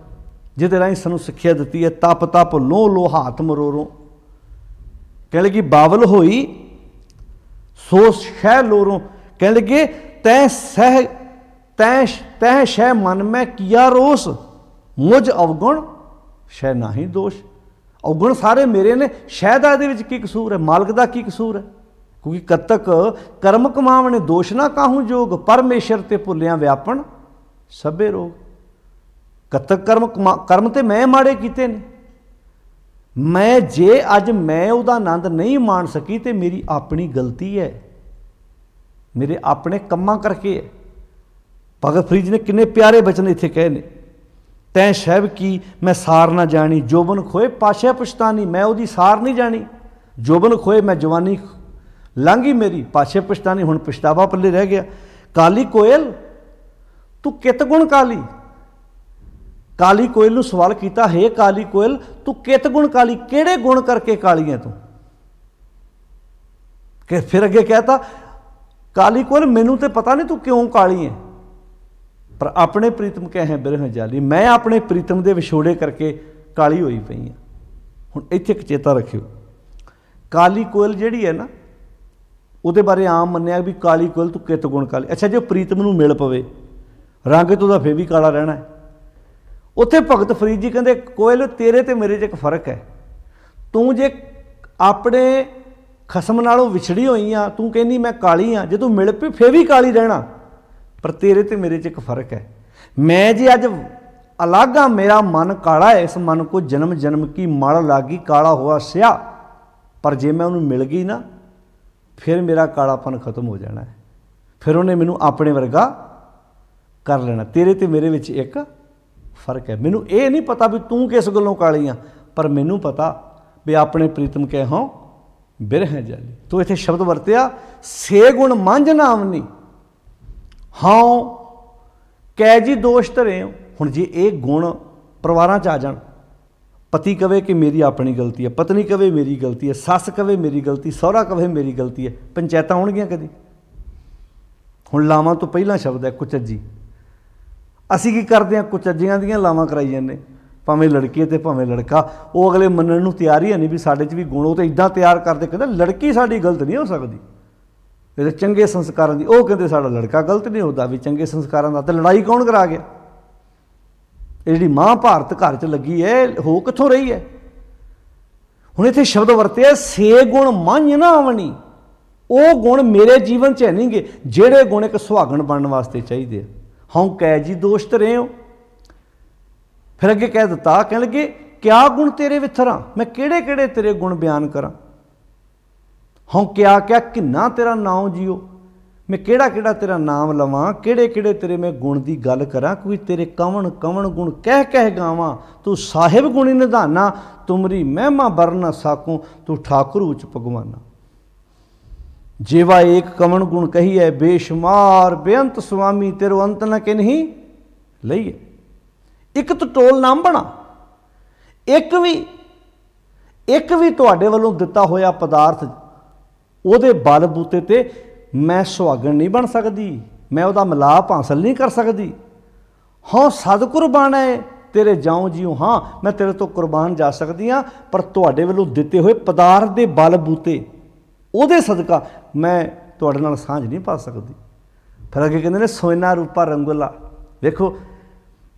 A: ਜਿਹਦੇ ਰਾਹੀਂ ਸਾਨੂੰ ਸਿੱਖਿਆ ਦਿੱਤੀ ਹੈ ਤਪ ਤਪ ਲੋ ਲੋ ਹਾਥ ਮਰੋਰੋ ਕਹਿ ਲਗੀ ਬਾਵਲ ਹੋਈ ਸੋ ਸ਼ਹਿ ਲੋਰੋ ਕਹਿ ਲਗੇ ਤੈ ਸਹਿ ਤੈ ਤੈ ਸ਼ਹਿ ਮਨ ਮੈਂ ਕੀਆ ਰੋਸ ਮੁਝ ਅਵਗੁਣ ਸ਼ਹਿ ਨਹੀਂ ਦੋਸ਼ ਔਗਣ ਸਾਰੇ ਮੇਰੇ ਨੇ ਸ਼ਹਿ ਦਾ ਇਹਦੇ ਵਿੱਚ ਕੀ ਕਸੂਰ ਹੈ ਮਾਲਕ ਦਾ ਕੀ ਕਸੂਰ ਹੈ ਕਿਉਂਕਿ ਕਤਕ ਕਰਮ ਕਮਾਵਣੇ ਦੋਸ਼ ਨਾ ਕਾਹੂ ਜੋਗ ਪਰਮੇਸ਼ਰ ਤੇ ਭੁੱਲਿਆਂ ਵਿਆਪਣ ਸਭੇ ਰੋਗ ਕਤਕ ਕਰਮ ਕਰਮ ਤੇ ਮੈਂ ਮਾੜੇ ਕੀਤੇ ਨੇ ਮੈਂ ਜੇ ਅੱਜ ਮੈਂ ਉਹਦਾ ਆਨੰਦ ਨਹੀਂ ਮਾਣ ਸਕੀ ਤੇ ਮੇਰੀ ਆਪਣੀ ਗਲਤੀ ਹੈ ਮੇਰੇ ਆਪਣੇ ਕੰਮਾਂ ਕਰਕੇ ਭਗਤ ਫਰੀਦ ਨੇ ਕਿੰਨੇ ਪਿਆਰੇ ਬਚਨ ਇੱਥੇ ਕਹੇ ਨੇ ਤੈ ਸ਼ਹਿਬ ਕੀ ਮੈਂ ਸਾਰ ਨਾ ਜਾਣੀ ਜੋਬਨ ਖੋਏ ਪਾਸ਼ਾ ਪਛਤਾਨੀ ਮੈਂ ਉਹਦੀ ਸਾਰ ਨਹੀਂ ਜਾਣੀ ਜੋਬਨ ਖੋਏ ਮੈਂ ਜਵਾਨੀ ਲੰਘੀ ਮੇਰੀ ਪਾਸ਼ੇ ਪਛਤਾਨੀ ਹੁਣ ਪਛਤਾਵਾ ਪੱਲੇ ਰਹਿ ਗਿਆ ਕਾਲੀ ਕੋਇਲ ਤੂੰ ਕਿਤ ਗੁਣ ਕਾਲੀ ਕਾਲੀ ਕੋਇਲ ਨੂੰ ਸਵਾਲ ਕੀਤਾ ਹੈ ਕਾਲੀ ਕੋਇਲ ਤੂੰ ਕਿਤ ਗੁਣ ਕਾਲੀ ਕਿਹੜੇ ਗੁਣ ਕਰਕੇ ਕਾਲੀ ਹੈ ਤੂੰ ਕਿ ਫਿਰ ਅੱਗੇ ਕਹਤਾ ਕਾਲੀ ਕੋਇਲ ਮੈਨੂੰ ਤੇ ਪਤਾ ਨਹੀਂ ਤੂੰ ਕਿਉਂ ਕਾਲੀ ਹੈ ਪਰ ਆਪਣੇ ਪ੍ਰੀਤਮ ਕਹੇ ਹੈ ਬਿਰਹ ਜਾਲੀ ਮੈਂ ਆਪਣੇ ਪ੍ਰੀਤਮ ਦੇ ਵਿਛੋੜੇ ਕਰਕੇ ਕਾਲੀ ਹੋਈ ਪਈ ਹਾਂ ਹੁਣ ਇੱਥੇ ਇੱਕ ਚੇਤਾ ਰੱਖਿਓ ਕਾਲੀ ਕੋਇਲ ਜਿਹੜੀ ਹੈ ਨਾ ਉਹਦੇ ਬਾਰੇ ਆਮ ਮੰਨਿਆ ਵੀ ਕਾਲੀ ਕੋਇਲ ਤੂੰ ਕਿਤ ਗੁਣ ਕਾਲੀ ਅੱਛਾ ਜੇ ਪ੍ਰੀਤਮ ਨੂੰ ਮਿਲ ਪਵੇ ਰੰਗ ਤੋਂ ਦਾ ਫੇਰ ਵੀ ਕਾਲਾ ਰਹਿਣਾ ਉੱਥੇ ਭਗਤ ਫਰੀਦ ਜੀ ਕਹਿੰਦੇ ਕੋਇਲ ਤੇਰੇ ਤੇ ਮੇਰੇ 'ਚ ਇੱਕ ਫਰਕ ਹੈ ਤੂੰ ਜੇ ਆਪਣੇ ਖਸਮ ਨਾਲੋਂ ਵਿਛੜੀ ਹੋਈ ਆ ਤੂੰ ਕਹਿੰਦੀ ਮੈਂ ਕਾਲੀ ਆ ਜੇ ਤੂੰ ਮਿਲ ਪਈ ਫੇਰ ਵੀ ਕਾਲੀ ਰਹਿਣਾ ਪਰ ਤੇਰੇ ਤੇ ਮੇਰੇ 'ਚ ਇੱਕ ਫਰਕ ਹੈ ਮੈਂ ਜੇ ਅੱਜ ਅਲੱਗ ਆ ਮੇਰਾ ਮਨ ਕਾਲਾ ਹੈ ਇਸ ਮਨ ਕੋ ਜਨਮ ਜਨਮ ਕੀ ਮਲ ਲਾਗੀ ਕਾਲਾ ਹੋਆ ਸਿਆ ਪਰ ਜੇ ਮੈਂ ਉਹਨੂੰ ਮਿਲ ਗਈ ਨਾ ਫਿਰ ਮੇਰਾ ਕਾਲਾਪਨ ਖਤਮ ਹੋ ਜਾਣਾ ਹੈ ਫਿਰ ਉਹਨੇ ਮੈਨੂੰ ਆਪਣੇ ਵਰਗਾ ਕਰ ਲੈਣਾ ਤੇਰੇ ਤੇ ਮੇਰੇ ਵਿੱਚ ਇੱਕ ਫਰਕ ਹੈ ਮੈਨੂੰ ਇਹ ਨਹੀਂ ਪਤਾ ਵੀ ਤੂੰ ਕਿਸ ਗੱਲੋਂ ਕਾਲੀ ਆ ਪਰ ਮੈਨੂੰ ਪਤਾ ਵੀ ਆਪਣੇ ਪ੍ਰੀਤਮ ਕਹਿ ਹਾਂ ਬਿਰਹ ਜਾਲੀ ਤੂੰ ਇੱਥੇ ਸ਼ਬਦ ਵਰਤਿਆ ਸੇ ਗੁਣ ਮੰਝ ਨਹੀਂ ਹਾਂ ਕਹਿ ਜੀ ਦੋਸ਼ ਧਰੇ ਹੁਣ ਜੇ ਇਹ ਗੁਣ ਪਰਿਵਾਰਾਂ 'ਚ ਆ ਜਾਣ ਪਤੀ ਕਵੇ ਕਿ ਮੇਰੀ ਆਪਣੀ ਗਲਤੀ ਹੈ ਪਤਨੀ ਕਵੇ ਮੇਰੀ ਗਲਤੀ ਹੈ ਸੱਸ ਕਵੇ ਮੇਰੀ ਗਲਤੀ ਸਹੁਰਾ ਕਵੇ ਮੇਰੀ ਗਲਤੀ ਹੈ ਪੰਚਾਇਤਾਂ ਹੋਣਗੀਆਂ ਕਦੀ ਹੁਣ ਲਾਵਾਂ ਤੋਂ ਪਹਿਲਾਂ ਸ਼ਬਦ ਹੈ ਕੁਚੱਜੀ ਅਸੀਂ ਕੀ ਕਰਦੇ ਆ ਕੁਚੱਜੀਆਂ ਦੀਆਂ ਲਾਵਾਂ ਕਰਾਈ ਜਾਂਦੇ ਭਾਵੇਂ ਲੜਕੀ ਤੇ ਭਾਵੇਂ ਲੜਕਾ ਉਹ ਅਗਲੇ ਮੰਨਣ ਨੂੰ ਤਿਆਰ ਹੀ ਨਹੀਂ ਵੀ ਸਾਡੇ 'ਚ ਵੀ ਗੁਣ ਉਹ ਤੇ ਇਦਾਂ ਤਿਆਰ ਕਰਦੇ ਕਹਿੰਦਾ ਲੜਕੀ ਸਾਡੀ ਗਲਤ ਨਹੀਂ ਹੋ ਸਕਦੀ ਇਹਦੇ ਚੰਗੇ ਸੰਸਕਾਰਾਂ ਦੀ ਉਹ ਕਹਿੰਦੇ ਸਾਡਾ ਲੜਕਾ ਗਲਤ ਨਹੀਂ ਹੁੰਦਾ ਵੀ ਚੰਗੇ ਸੰਸਕਾਰਾਂ ਦਾ ਤੇ ਲੜਾਈ ਕੌਣ ਕਰਾ ਗਿਆ ਇਹ ਜਿਹੜੀ ਮਾਂ ਭਾਰਤ ਘਰ 'ਚ ਲੱਗੀ ਹੈ ਹੋ ਕਿੱਥੋਂ ਰਹੀ ਹੈ ਹੁਣ ਇੱਥੇ ਸ਼ਬਦ ਵਰਤੇ ਸੇ ਗੁਣ ਮੰਨ ਨਾ ਆਵਣੀ ਉਹ ਗੁਣ ਮੇਰੇ ਜੀਵਨ 'ਚ ਨਹੀਂਗੇ ਜਿਹੜੇ ਗੁਣ ਇੱਕ ਸੁਹਾਗਣ ਬਣਨ ਵਾਸਤੇ ਚਾਹੀਦੇ ਆ ਹਉ ਕਹਿ ਜੀ ਦੋਸ਼ਤ ਰਹੇ ਹੋ ਫਿਰ ਅੱਗੇ ਕਹਿ ਦਿੱਤਾ ਕਹਿਣ ਲੱਗੇ ਕਿਆ ਗੁਣ ਤੇਰੇ ਵਿਥਰਾ ਮੈਂ ਕਿਹੜੇ ਕਿਹੜੇ ਤੇਰੇ ਗੁਣ ਬਿਆਨ ਕਰਾਂ ਹਉ ਕਿਆ ਕਿਆ ਕਿੰਨਾ ਤੇਰਾ ਨਾਮ ਜਿਉ ਮੈਂ ਕਿਹੜਾ ਕਿਹੜਾ ਤੇਰਾ ਨਾਮ ਲਵਾਂ ਕਿਹੜੇ ਕਿਹੜੇ ਤੇਰੇ ਮੈਂ ਗੁਣ ਦੀ ਗੱਲ ਕਰਾਂ ਕੋਈ ਤੇਰੇ ਕਵਣ ਕਵਣ ਗੁਣ ਕਹਿ ਕਹਿ ਗਾਵਾਂ ਤੂੰ ਸਾਹਿਬ ਗੁਣੀ ਨਿਧਾਨਾ ਤੁਮਰੀ ਮਹਿਮਾ ਵਰਨਾ ਸਾਕੂ ਤੂੰ ਠਾਕੁਰ ਉੱਚ ਭਗਵਾਨਾ जेवा ਕਮਣ ਗੁਣ ਕਹੀ ਹੈ ਬੇਸ਼ਮਾਰ ਬੇਅੰਤ ਸੁਆਮੀ ਤੇਰੋ ਅੰਤ ਨ ਕਿ ਨਹੀਂ ਲਈਏ ਇੱਕ ਟੋਲ ਨਾਮ ਬਣਾ ਇੱਕ ਵੀ ਇੱਕ ਵੀ ਤੁਹਾਡੇ ਵੱਲੋਂ ਦਿੱਤਾ ਹੋਇਆ ਪਦਾਰਥ ਉਹਦੇ ਬਲ ਬੂਤੇ ਤੇ ਮੈਂ ਸੁਹਾਗਣ ਨਹੀਂ ਬਣ ਸਕਦੀ ਮੈਂ ਉਹਦਾ ਮਲਾਪ ਹਾਸਲ ਨਹੀਂ ਕਰ ਸਕਦੀ ਹਾਂ ਸਤਿਗੁਰ ਹੈ ਤੇਰੇ ਜਾਉ ਜੀਉ ਹਾਂ ਮੈਂ ਤੇਰੇ ਤੋਂ ਕੁਰਬਾਨ ਜਾ ਸਕਦੀ ਆ ਪਰ ਤੁਹਾਡੇ ਵੱਲੋਂ ਦਿੱਤੇ ਹੋਏ ਪਦਾਰਥ ਦੇ ਬਲ ਬੂਤੇ ਉਹਦੇ ਸਦਕਾ ਮੈਂ ਤੁਹਾਡੇ ਨਾਲ ਸਾਂਝ ਨਹੀਂ ਪਾ ਸਕਦੀ ਫਿਰ ਅੱਗੇ ਕਹਿੰਦੇ ਨੇ ਸੋਨਾ ਰੂਪਾ ਰੰਗੁਲਾ ਵੇਖੋ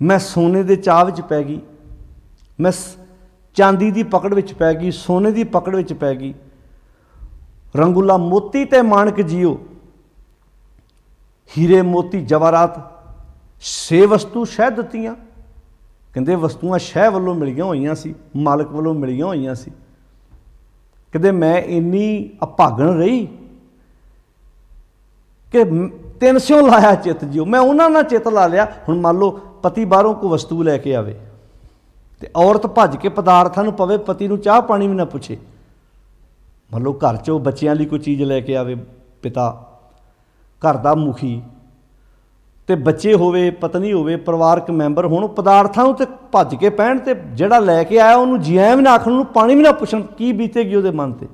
A: ਮੈਂ ਸੋਨੇ ਦੇ ਚਾਹ ਵਿੱਚ ਪੈ ਗਈ ਮੈਂ ਚਾਂਦੀ ਦੀ ਪਕੜ ਵਿੱਚ ਪੈ ਗਈ ਸੋਨੇ ਦੀ ਪਕੜ ਵਿੱਚ ਪੈ ਗਈ ਰੰਗੂਲਾ ਮੋਤੀ ਤੇ ਮਾਨਕ ਜੀਓ ਹੀਰੇ ਮੋਤੀ ਜਵਾਰਾਤ ਸੇ ਵਸਤੂ ਸ਼ਹਿ ਦਿੱਤੀਆਂ ਕਹਿੰਦੇ ਵਸਤੂਆਂ ਸ਼ਹਿ ਵੱਲੋਂ ਮਿਲੀਆਂ ਹੋਈਆਂ ਸੀ ਮਾਲਕ ਵੱਲੋਂ ਮਿਲੀਆਂ ਹੋਈਆਂ ਸੀ ਕਿਤੇ ਮੈਂ ਇੰਨੀ ਅਭਾਗਣ ਰਹੀ ਕਿ 300 ਲਾਇਆ ਚਿੱਤ ਜਿਉ ਮੈਂ ਉਹਨਾਂ ਨਾਲ ਚਿੱਤ ਲਾ ਲਿਆ ਹੁਣ ਮੰਨ ਲਓ ਪਤੀ ਬਾਹਰੋਂ ਕੋ ਵਸਤੂ ਲੈ ਕੇ ਆਵੇ ਤੇ ਔਰਤ ਭੱਜ ਕੇ ਪਦਾਰਥਾਂ ਨੂੰ ਪਵੇ ਪਤੀ ਨੂੰ ਚਾਹ ਪਾਣੀ ਵੀ ਨਾ ਪੁੱਛੇ ਮੰਨ ਲਓ ਘਰ 'ਚੋਂ ਬੱਚਿਆਂ ਲਈ ਕੋਈ ਚੀਜ਼ ਲੈ ਕੇ ਆਵੇ ਪਿਤਾ ਘਰ ਦਾ ਮੁਖੀ ਤੇ ਬੱਚੇ ਹੋਵੇ ਪਤਨੀ ਹੋਵੇ ਪਰਿਵਾਰਕ ਮੈਂਬਰ ਹੋਣ ਉਹ ਪਦਾਰਥਾਂ ਨੂੰ ਤੇ ਭੱਜ ਕੇ ਪਹਿਣ ਤੇ ਜਿਹੜਾ ਲੈ ਕੇ ਆਇਆ ਉਹਨੂੰ ਜਿਵੇਂ ਵੀ ਨਾ ਆਖਣ ਨੂੰ ਪਾਣੀ ਵੀ ਨਾ ਪੁੱਛਣ ਕੀ ਬੀਤੇਗੀ ਉਹਦੇ ਮਨ ਤੇ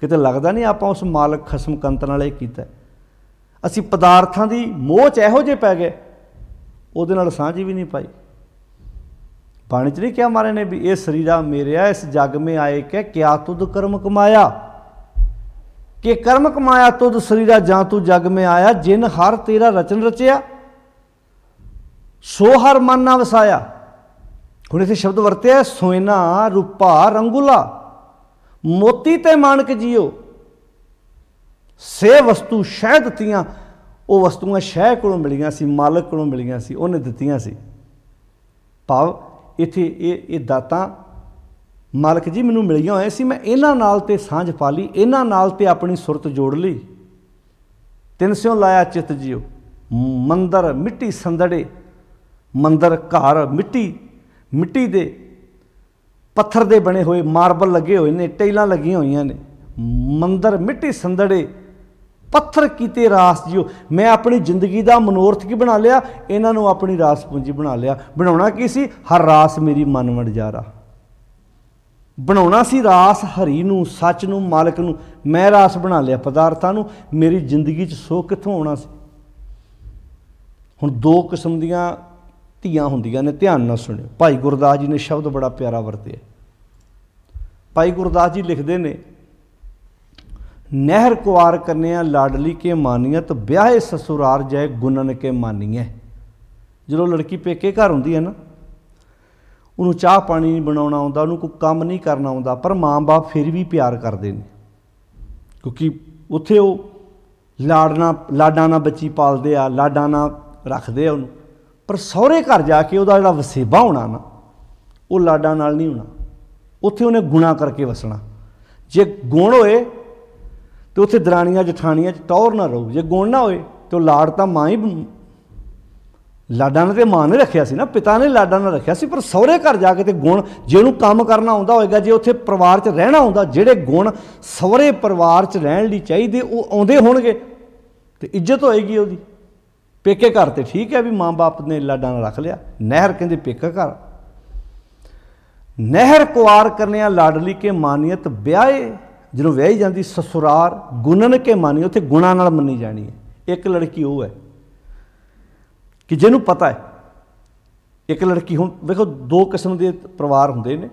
A: ਕਿਤੇ ਲੱਗਦਾ ਨਹੀਂ ਆਪਾਂ ਉਸ ਮਾਲਕ ਖਸਮ ਕੰਤ ਨਾਲ ਇਹ ਕੀਤਾ ਅਸੀਂ ਪਦਾਰਥਾਂ ਦੀ ਮੋਹ ਚ ਇਹੋ ਜੇ ਪੈ ਗਏ ਉਹਦੇ ਨਾਲ ਸਾਂਝੀ ਵੀ ਨਹੀਂ ਪਾਈ ਬਾਣੀ ਚ ਨਹੀਂ ਕਿਹਾ ਮਾਰੇ ਨੇ ਵੀ ਇਹ ਸਰੀਰਾ ਮੇਰਿਆ ਇਸ ਜਗ ਮੇ ਆਏ ਕਿ ਕਿਆ ਤੁਧ ਕਰਮ ਕਮਾਇਆ ਕਿ ਕਰਮ ਕਮਾਇਆ ਤੁਧ ਸਰੀਰਾ ਜਾਂ ਤੂੰ ਜਗ ਮੇ ਆਇਆ ਜਿਨ ਹਰ ਤੇਰਾ ਰਚਨ ਰਚਿਆ ਸੋ ਹਰ ਮਨ ਨਾ ਵਸਾਇਆ ਹੁਣ ਇਥੇ ਸ਼ਬਦ ਵਰਤਿਆ ਸੋਇਨਾ ਰੂਪਾ ਰੰਗੁਲਾ ਮੋਤੀ ਤੇ ਮਾਨਕ ਜਿਓ ਸੇ ਵਸਤੂ ਸ਼ਹਿ ਦਿੱਤੀਆਂ ਉਹ ਵਸਤੂਆਂ ਸ਼ਹਿ ਕੋਲੋਂ ਮਿਲੀਆਂ ਸੀ ਮਾਲਕ ਕੋਲੋਂ ਮਿਲੀਆਂ ਸੀ ਉਹਨੇ ਦਿੱਤੀਆਂ ਸੀ ਭਾਵ ਇਥੇ ਇਹ ਇਹ ਦਾਤਾਂ ਮਾਲਕ ਜੀ ਮੈਨੂੰ ਮਿਲੀਆਂ ਹੋਏ ਸੀ ਮੈਂ ਇਹਨਾਂ ਨਾਲ ਤੇ ਸਾਂਝ ਪਾ ਲਈ ਇਹਨਾਂ ਨਾਲ ਤੇ ਆਪਣੀ ਸੁਰਤ ਜੋੜ ਲਈ ਤਿੰਨ ਸਿਓ ਲਾਇਆ ਚਿਤ ਜਿਉ ਮੰਦਰ ਮਿੱਟੀ ਸੰਦੜੇ ਮੰਦਰ ਘਰ ਮਿੱਟੀ ਮਿੱਟੀ ਦੇ ਪੱਥਰ ਦੇ ਬਣੇ ਹੋਏ ਮਾਰਬਲ ਲੱਗੇ ਹੋਏ ਨੇ ਟੈਲਾਂ ਲੱਗੀਆਂ ਹੋਈਆਂ ਨੇ ਮੰਦਰ ਮਿੱਟੀ ਸੰਦੜੇ ਪੱਥਰ ਕੀਤੇ ਰਾਸ ਜਿਉ ਮੈਂ ਆਪਣੀ ਜ਼ਿੰਦਗੀ ਦਾ ਮਨੋਰਥ ਕੀ ਬਣਾ ਲਿਆ ਇਹਨਾਂ ਨੂੰ ਆਪਣੀ ਰਾਸ ਪੂੰਜੀ ਬਣਾ ਲਿਆ ਬਣਾਉਣਾ ਕੀ ਸੀ ਹਰ ਰਾਸ ਮੇਰੀ ਮਨ ਵੜ ਜਾ ਰਹਾ ਬਣਾਉਣਾ ਸੀ ਰਾਸ ਹਰੀ ਨੂੰ ਸੱਚ ਨੂੰ ਮਾਲਕ ਨੂੰ ਮੈਂ ਰਾਸ ਬਣਾ ਲਿਆ ਪਦਾਰਥਾਂ ਨੂੰ ਮੇਰੀ ਜ਼ਿੰਦਗੀ 'ਚ ਸੋਖ ਕਿੱਥੋਂ ਆਉਣਾ ਸੀ ਹੁਣ ਦੋ ਕਿਸਮ ਦੀਆਂ ਧੀਆਂ ਹੁੰਦੀਆਂ ਨੇ ਧਿਆਨ ਨਾਲ ਸੁਣਿਓ ਭਾਈ ਗੁਰਦਾਸ ਜੀ ਨੇ ਸ਼ਬਦ ਬੜਾ ਪਿਆਰਾ ਵਰਤਿਆ ਭਾਈ ਗੁਰਦਾਸ ਜੀ ਲਿਖਦੇ ਨੇ ਨਹਿਰ ਕੁਵਾਰ ਕੰਨਿਆ ਲਾਡਲੀ ਕੇ ਮਾਨੀਅਤ ਵਿਆਹੇ ਸਸੁਰਾਰ ਜੈ ਗੁਨਨ ਕੇ ਮਾਨੀਐ ਜਦੋਂ ਲੜਕੀ ਪੇਕੇ ਘਰ ਹੁੰਦੀ ਹੈ ਨਾ ਉਹਨੂੰ ਚਾਹ ਪਾਣੀ ਨਹੀਂ ਬਣਾਉਣਾ ਆਉਂਦਾ ਉਹਨੂੰ ਕੋਈ ਕੰਮ ਨਹੀਂ ਕਰਨਾ ਆਉਂਦਾ ਪਰ ਮਾਂ-ਬਾਪ ਫਿਰ ਵੀ ਪਿਆਰ ਕਰਦੇ ਨੇ ਕਿਉਂਕਿ ਉੱਥੇ ਉਹ ਲਾੜਨਾ ਲਾਡਾ ਨਾਲ ਬੱਚੀ ਪਾਲਦੇ ਆ ਲਾਡਾ ਨਾਲ ਰੱਖਦੇ ਆ ਉਹਨੂੰ ਪਰ ਸਹੁਰੇ ਘਰ ਜਾ ਕੇ ਉਹਦਾ ਜਿਹੜਾ ਵਸੇਬਾ ਹੋਣਾ ਨਾ ਉਹ ਲਾਡਾ ਨਾਲ ਨਹੀਂ ਹੋਣਾ ਉੱਥੇ ਉਹਨੇ ਗੁਣਾ ਕਰਕੇ ਵਸਣਾ ਜੇ ਗੁਣ ਹੋਏ ਤੇ ਉੱਥੇ ਦਰਾਣੀਆਂ ਜਠਾਣੀਆਂ ਚ ਟੌਰ ਨਾ ਰਹੂ ਜੇ ਗੁਣ ਨਾ ਹੋਏ ਤੇ ਉਹ ਲਾੜ ਤਾਂ ਮਾਂ ਹੀ ਲਾਡਾ ਨੇ ਤੇ ਮਾਂ ਨੇ ਰੱਖਿਆ ਸੀ ਨਾ ਪਿਤਾ ਨੇ ਲਾਡਾ ਨਾਲ ਰੱਖਿਆ ਸੀ ਪਰ ਸਹੁਰੇ ਘਰ ਜਾ ਕੇ ਤੇ ਗੁਣ ਜਿਹਨੂੰ ਕੰਮ ਕਰਨਾ ਆਉਂਦਾ ਹੋਏਗਾ ਜੇ ਉੱਥੇ ਪਰਿਵਾਰ 'ਚ ਰਹਿਣਾ ਆਉਂਦਾ ਜਿਹੜੇ ਗੁਣ ਸਹੁਰੇ ਪਰਿਵਾਰ 'ਚ ਰਹਿਣ ਲਈ ਚਾਹੀਦੇ ਉਹ ਆਉਂਦੇ ਹੋਣਗੇ ਤੇ ਇੱਜ਼ਤ ਹੋਏਗੀ ਉਹਦੀ ਪੇਕੇ ਘਰ ਤੇ ਠੀਕ ਹੈ ਵੀ ਮਾਂ-ਬਾਪ ਨੇ ਲਾਡਾ ਨਾਲ ਰੱਖ ਲਿਆ ਨਹਿਰ ਕਹਿੰਦੇ ਪੇਕਾ ਘਰ ਨਹਿਰ ਕੁਆਰ ਕਰਨਿਆ ਲਾਡਲੀ ਕੇ ਮਾਨੀਅਤ ਵਿਆਹੇ ਜਦੋਂ ਵਿਆਹੀ ਜਾਂਦੀ ਸਸੁਰਾਰ ਗੁਣਨ ਕੇ ਮਾਨੀ ਉੱਥੇ ਗੁਣਾ ਨਾਲ ਮੰਨੀ ਜਾਣੀ ਹੈ ਇੱਕ ਲੜਕੀ ਉਹ ਹੈ ਕਿ ਜਿਹਨੂੰ ਪਤਾ ਹੈ ਇੱਕ ਲੜਕੀ ਹੁਣ ਵੇਖੋ ਦੋ ਕਿਸਮ ਦੇ ਪਰਿਵਾਰ ਹੁੰਦੇ ਨੇ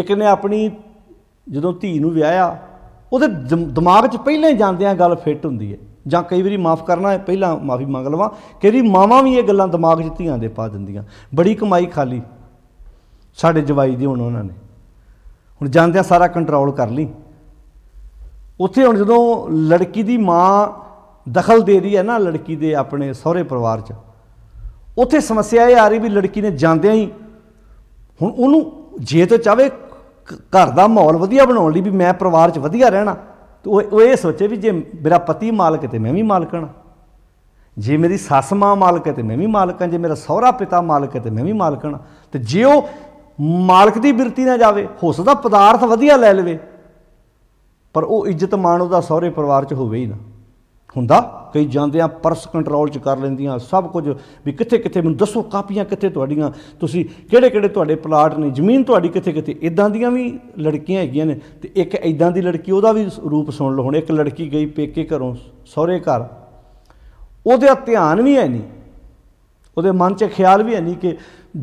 A: ਇੱਕ ਨੇ ਆਪਣੀ ਜਦੋਂ ਧੀ ਨੂੰ ਵਿਆਹਿਆ ਉਹਦੇ ਦਿਮਾਗ 'ਚ ਪਹਿਲਾਂ ਹੀ ਜਾਂਦਿਆਂ ਗੱਲ ਫਿੱਟ ਹੁੰਦੀ ਹੈ ਜਾਂ ਕਈ ਵਾਰੀ ਮਾਫ ਕਰਨਾ ਹੈ ਪਹਿਲਾਂ ਮਾਫੀ ਮੰਗ ਲਵਾਂ ਕਿਹਦੀ ਮਾਵਾਂ ਵੀ ਇਹ ਗੱਲਾਂ ਦਿਮਾਗ 'ਚ ਧੀਆਂ ਦੇ ਪਾ ਦਿੰਦੀਆਂ ਬੜੀ ਕਮਾਈ ਖਾਲੀ ਸਾਡੇ ਜਵਾਈ ਦੀ ਹੁਣ ਉਹਨਾਂ ਨੇ ਹੁਣ ਜਾਂਦਿਆਂ ਸਾਰਾ ਕੰਟਰੋਲ ਕਰ ਲਈ ਉੱਥੇ ਹੁਣ ਜਦੋਂ ਲੜਕੀ ਦੀ ਮਾਂ ਦਖਲ ਦੇ ਰਹੀ ਹੈ ਨਾ ਲੜਕੀ ਦੇ ਆਪਣੇ ਸਹੁਰੇ ਪਰਿਵਾਰ 'ਚ ਉੱਥੇ ਸਮੱਸਿਆ ਇਹ ਆ ਰਹੀ ਵੀ ਲੜਕੀ ਨੇ ਜਾਂਦਿਆਂ ਹੀ ਹੁਣ ਉਹਨੂੰ ਜੇ ਤਾਂ ਚਾਵੇ ਘਰ ਦਾ ਮਾਹੌਲ ਵਧੀਆ ਬਣਾਉਣ ਲਈ ਵੀ ਮੈਂ ਪਰਿਵਾਰ 'ਚ ਵਧੀਆ ਰਹਿਣਾ ਤੇ ਉਹ ਇਹ ਸੋਚੇ ਵੀ ਜੇ ਮੇਰਾ ਪਤੀ ਮਾਲਕ ਹੈ ਤੇ ਮੈਂ ਵੀ ਮਾਲਕ ਹਾਂ ਜੇ ਮੇਰੀ ਸੱਸ ਮਾਂ ਮਾਲਕ ਹੈ ਤੇ ਮੈਂ ਵੀ ਮਾਲਕ ਹਾਂ ਜੇ ਮੇਰਾ ਸਹੁਰਾ ਪਿਤਾ ਮਾਲਕ ਹੈ ਤੇ ਮੈਂ ਵੀ ਮਾਲਕ ਹਾਂ ਤੇ ਜੇ ਉਹ ਮਾਲਕ ਦੀ ਬਿਰਤੀ ਨਾ ਜਾਵੇ ਹੋ ਸਕਦਾ ਪਦਾਰਥ ਵਧੀਆ ਲੈ ਲਵੇ ਪਰ ਉਹ ਇੱਜ਼ਤ ਮਾਣ ਉਹਦਾ ਸਹੁਰੇ ਪਰਿਵਾਰ 'ਚ ਹੋਵੇ ਹੀ ਨਾ ਹੁੰਦਾ ਕਈ ਜਾਂਦਿਆਂ ਪਰਸ ਕੰਟਰੋਲ ਚ ਕਰ ਲੈਂਦੀਆਂ ਸਭ ਕੁਝ ਵੀ ਕਿੱਥੇ ਕਿੱਥੇ ਮੈਨੂੰ ਦੱਸੋ ਕਾਪੀਆਂ ਕਿੱਥੇ ਤੁਹਾਡੀਆਂ ਤੁਸੀਂ ਕਿਹੜੇ ਕਿਹੜੇ ਤੁਹਾਡੇ ਪਲਾਟ ਨੇ ਜ਼ਮੀਨ ਤੁਹਾਡੀ ਕਿੱਥੇ ਕਿੱਥੇ ਇਦਾਂ ਦੀਆਂ ਵੀ ਲੜਕੀਆਂ ਹੈਗੀਆਂ ਨੇ ਤੇ ਇੱਕ ਇਦਾਂ ਦੀ ਲੜਕੀ ਉਹਦਾ ਵੀ ਰੂਪ ਸੁਣ ਲਓ ਹੁਣ ਇੱਕ ਲੜਕੀ ਗਈ ਪੇਕੇ ਘਰੋਂ ਸਹੁਰੇ ਘਰ ਉਹਦੇ ਧਿਆਨ ਵੀ ਹੈ ਨਹੀਂ ਉਹਦੇ ਮਨ 'ਚ ਖਿਆਲ ਵੀ ਹੈ ਨਹੀਂ ਕਿ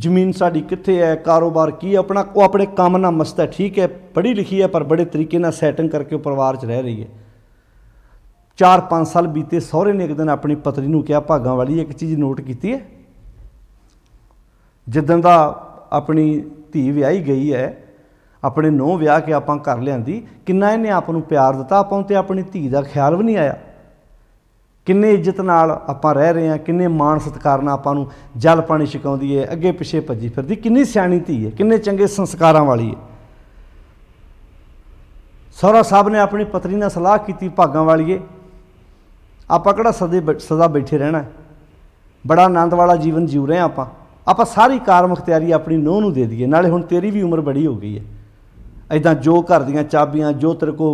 A: ਜ਼ਮੀਨ ਸਾਡੀ ਕਿੱਥੇ ਹੈ ਕਾਰੋਬਾਰ ਕੀ ਆਪਣਾ ਉਹ ਆਪਣੇ ਕੰਮ ਨਾਲ ਮਸਤ ਹੈ ਠੀਕ ਹੈ ਪੜ੍ਹੀ ਲਿਖੀ ਹੈ ਪਰ ਬੜੇ ਤਰੀਕੇ ਨਾਲ ਸੈਟਿੰਗ ਕਰਕੇ ਪਰਿਵਾਰ 'ਚ ਰਹਿ ਰਹੀ ਹੈ 4-5 ਸਾਲ ਬੀਤੇ ਸਹੁਰੇ ਨੇ ਇੱਕ ਦਿਨ ਆਪਣੀ ਪਤਨੀ ਨੂੰ ਕਿਹਾ ਭਾਗਾਂ ਵਾਲੀ ਇੱਕ ਚੀਜ਼ ਨੋਟ ਕੀਤੀ ਹੈ ਜਿੱਦਾਂ ਦਾ ਆਪਣੀ ਧੀ ਵਿਆਹੀ ਗਈ ਹੈ ਆਪਣੇ ਨੋ ਵਿਆਹ ਕੇ ਆਪਾਂ ਕਰ ਲਿਆਂਦੀ ਕਿੰਨਾ ਇਹਨੇ ਆਪ ਨੂੰ ਪਿਆਰ ਦਿੱਤਾ ਆਪਾਂ ਤੇ ਆਪਣੀ ਧੀ ਦਾ ਖਿਆਲ ਵੀ ਨਹੀਂ ਆਇਆ ਕਿੰਨੇ ਇੱਜ਼ਤ ਨਾਲ ਆਪਾਂ ਰਹਿ ਰਹੇ ਹਾਂ ਕਿੰਨੇ ਮਾਣ ਸਤਿਕਾਰ ਨਾਲ ਆਪਾਂ ਨੂੰ ਜਲ ਪਾਣੀ ਛਕਾਉਂਦੀ ਏ ਅੱਗੇ ਪਿੱਛੇ ਭੱਜੀ ਫਿਰਦੀ ਕਿੰਨੀ ਸਿਆਣੀ ਧੀ ਏ ਕਿੰਨੇ ਚੰਗੇ ਸੰਸਕਾਰਾਂ ਵਾਲੀ ਏ ਸੋਹਰਾ ਸਾਹਿਬ ਨੇ ਆਪਣੀ ਪਤਨੀ ਨਾਲ ਸਲਾਹ ਕੀਤੀ ਭਾਗਾਂ ਵਾਲੀਏ ਆਪਾਂ ਕਿਹੜਾ ਸਦੇ ਸਦਾ ਬੈਠੇ ਰਹਿਣਾ ਬੜਾ ਆਨੰਦ ਵਾਲਾ ਜੀਵਨ ਜੀਉ ਰਹੇ ਆਪਾਂ ਆਪਾਂ ਸਾਰੀ ਕਾਰ ਮੁਖਤਿਆਰੀ ਆਪਣੀ ਨੋਹ ਨੂੰ ਦੇ ਦਈਏ ਨਾਲੇ ਹੁਣ ਤੇਰੀ ਵੀ ਉਮਰ ਬੜੀ ਹੋ ਗਈ ਹੈ ਐਦਾਂ ਜੋ ਘਰ ਦੀਆਂ ਚਾਬੀਆਂ ਜੋ ਤੇਰੇ ਕੋ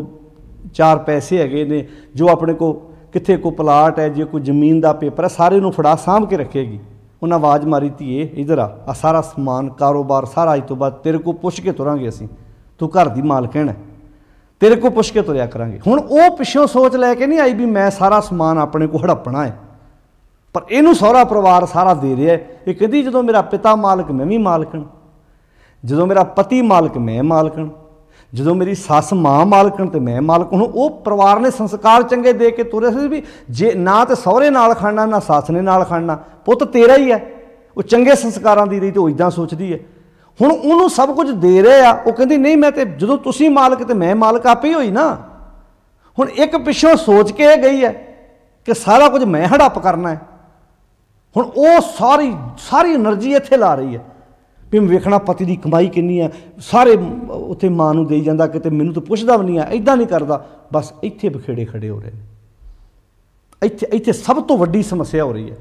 A: ਚਾਰ ਪੈਸੇ ਹੈਗੇ ਨੇ ਜੋ ਆਪਣੇ ਕੋ ਕਿੱਥੇ ਕੋ ਪਲਾਟ ਹੈ ਜੇ ਕੋ ਜ਼ਮੀਨ ਦਾ ਪੇਪਰ ਹੈ ਸਾਰੇ ਨੂੰ ਫੜਾ ਸਾਂਭ ਕੇ ਰੱਖੇਗੀ ਉਹਨਾਂ ਆਵਾਜ਼ ਮਾਰੀ ਧੀਏ ਇਧਰ ਆ ਆ ਸਾਰਾ ਸਮਾਨ ਕਾਰੋਬਾਰ ਸਾਰਾ ਅਜ ਤੋਂ ਬਾਅਦ ਤੇਰੇ ਕੋ ਪੁੱਛ ਕੇ ਤੁਰਾਂਗੇ ਅਸੀਂ ਤੂੰ ਘਰ ਦੀ ਮਾਲਕਣ ਹੈ ਤੇਰੇ ਕੋ ਪੁੱਛ ਕੇ ਤੁਰਿਆ ਕਰਾਂਗੇ ਹੁਣ ਉਹ ਪਿੱਛੋਂ ਸੋਚ ਲੈ ਕੇ ਨਹੀਂ ਆਈ ਵੀ ਮੈਂ ਸਾਰਾ ਸਮਾਨ ਆਪਣੇ ਕੋ ਹੜੱਪਣਾ ਹੈ ਪਰ ਇਹਨੂੰ ਸਹੁਰਾ ਪਰਿਵਾਰ ਸਾਰਾ ਦੇ ਰਿਹਾ ਹੈ ਇਹ ਕਹਿੰਦੀ ਜਦੋਂ ਮੇਰਾ ਪਿਤਾ ਮਾਲਕ ਮੈਂ ਵੀ ਮਾਲਕਣ ਜਦੋਂ ਮੇਰਾ ਪਤੀ ਮਾਲਕ ਮੈਂ ਮਾਲਕਣ ਜਦੋਂ ਮੇਰੀ ਸੱਸ ਮਾਂ ਮਾਲਕਣ ਤੇ ਮੈਂ ਮਾਲਕ ਹੁਣ ਉਹ ਪਰਿਵਾਰ ਨੇ ਸੰਸਕਾਰ ਚੰਗੇ ਦੇ ਕੇ ਤੁਰੇ ਸੀ ਵੀ ਜੇ ਨਾ ਤੇ ਸਹੁਰੇ ਨਾਲ ਖਾਣਾ ਨਾ ਸੱਸ ਨੇ ਨਾਲ ਖਾਣਾ ਪੁੱਤ ਤੇਰਾ ਹੀ ਹੈ ਉਹ ਚੰਗੇ ਸੰਸਕਾਰਾਂ ਦੀ ਰਹੀ ਤੇ ਉਹ ਇਦਾਂ ਸੋਚਦੀ ਹੈ ਹੁਣ ਉਹਨੂੰ ਸਭ ਕੁਝ ਦੇ ਰਹੇ ਆ ਉਹ ਕਹਿੰਦੀ ਨਹੀਂ ਮੈਂ ਤੇ ਜਦੋਂ ਤੁਸੀਂ ਮਾਲਕ ਤੇ ਮੈਂ ਮਾਲਕ ਆਪੇ ਹੋਈ ਨਾ ਹੁਣ ਇੱਕ ਪਿੱਛੋਂ ਸੋਚ ਕੇ ਗਈ ਹੈ ਕਿ ਸਾਰਾ ਕੁਝ ਮੈਂ ਹੜੱਪ ਕਰਨਾ ਹੈ ਹੁਣ ਉਹ ਸਾਰੀ ਸਾਰੀ એનર્ਜੀ ਇੱਥੇ ਲਾ ਰਹੀ ਹੈ ਵੀ ਮੈਂ ਵੇਖਣਾ ਪਤੀ ਦੀ ਕਮਾਈ ਕਿੰਨੀ ਆ ਸਾਰੇ ਉੱਥੇ ਮਾਂ ਨੂੰ ਦੇਈ ਜਾਂਦਾ ਕਿਤੇ ਮੈਨੂੰ ਤਾਂ ਪੁੱਛਦਾ ਵੀ ਨਹੀਂ ਆ ਇਦਾਂ ਨਹੀਂ ਕਰਦਾ ਬਸ ਇੱਥੇ ਬਖੇੜੇ ਖੜੇ ਹੋ ਰਹੇ ਨੇ ਇੱਥੇ ਇੱਥੇ ਸਭ ਤੋਂ ਵੱਡੀ ਸਮੱਸਿਆ ਹੋ ਰਹੀ ਹੈ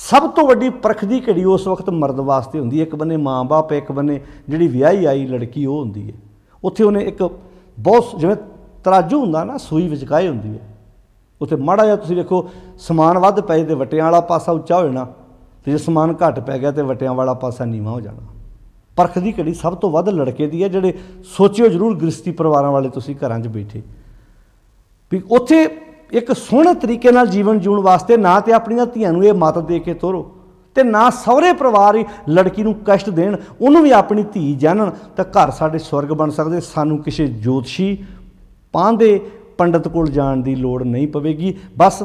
A: ਸਭ ਤੋਂ ਵੱਡੀ ਪਰਖ ਦੀ ਘੜੀ ਉਸ ਵਕਤ ਮਰਦ ਵਾਸਤੇ ਹੁੰਦੀ ਹੈ ਇੱਕ ਬੰਨੇ ਮਾਂ-ਬਾਪ ਇੱਕ ਬੰਨੇ ਜਿਹੜੀ ਵਿਆਹੀ ਆਈ ਲੜਕੀ ਉਹ ਹੁੰਦੀ ਹੈ ਉੱਥੇ ਉਹਨੇ ਇੱਕ ਬਹੁਤ ਜਿਵੇਂ ਤਰਾਜੂ ਹੁੰਦਾ ਨਾ ਸੂਈ ਵਿਚਕਾਏ ਹੁੰਦੀ ਹੈ ਉੱਥੇ ਮਾੜਾ ਜਿਹਾ ਤੁਸੀਂ ਵੇਖੋ ਸਮਾਨ ਵੱਧ ਪੈ ਜੇ ਤੇ ਵਟਿਆਂ ਵਾਲਾ ਪਾਸਾ ਉੱਚਾ ਹੋ ਜਾਣਾ ਤੇ ਜੇ ਸਮਾਨ ਘੱਟ ਪੈ ਗਿਆ ਤੇ ਵਟਿਆਂ ਵਾਲਾ ਪਾਸਾ ਨੀਵਾਂ ਹੋ ਜਾਣਾ ਪਰਖ ਦੀ ਘੜੀ ਸਭ ਤੋਂ ਵੱਧ ਲੜਕੇ ਦੀ ਹੈ ਜਿਹੜੇ ਸੋਚਿਓ ਜ਼ਰੂਰ ਗ੍ਰਸਤੀ ਪਰਿਵਾਰਾਂ ਵਾਲੇ ਤੁਸੀਂ ਘਰਾਂ 'ਚ ਬੈਠੇ ਵੀ ਉੱਥੇ ਇੱਕ ਸੋਹਣੇ ਤਰੀਕੇ ਨਾਲ ਜੀਵਨ ਜੀਉਣ ਵਾਸਤੇ ਨਾ ਤੇ ਆਪਣੀਆਂ ਧੀਆਂ ਨੂੰ ਇਹ ਮਤ ਦੇ ਕੇ ਤੋਰੋ ਤੇ ਨਾ ਸਹੁਰੇ ਪਰਿਵਾਰ ਹੀ ਲੜਕੀ ਨੂੰ ਕਸ਼ਟ ਦੇਣ ਉਹਨੂੰ ਵੀ ਆਪਣੀ ਧੀ ਜਾਣਨ ਤਾਂ ਘਰ ਸਾਡੇ ਸਵਰਗ ਬਣ ਸਕਦੇ ਸਾਨੂੰ ਕਿਸੇ ਜੋਤਸ਼ੀ ਪਾਂਦੇ ਪੰਡਤ ਕੋਲ ਜਾਣ ਦੀ ਲੋੜ ਨਹੀਂ ਪਵੇਗੀ ਬਸ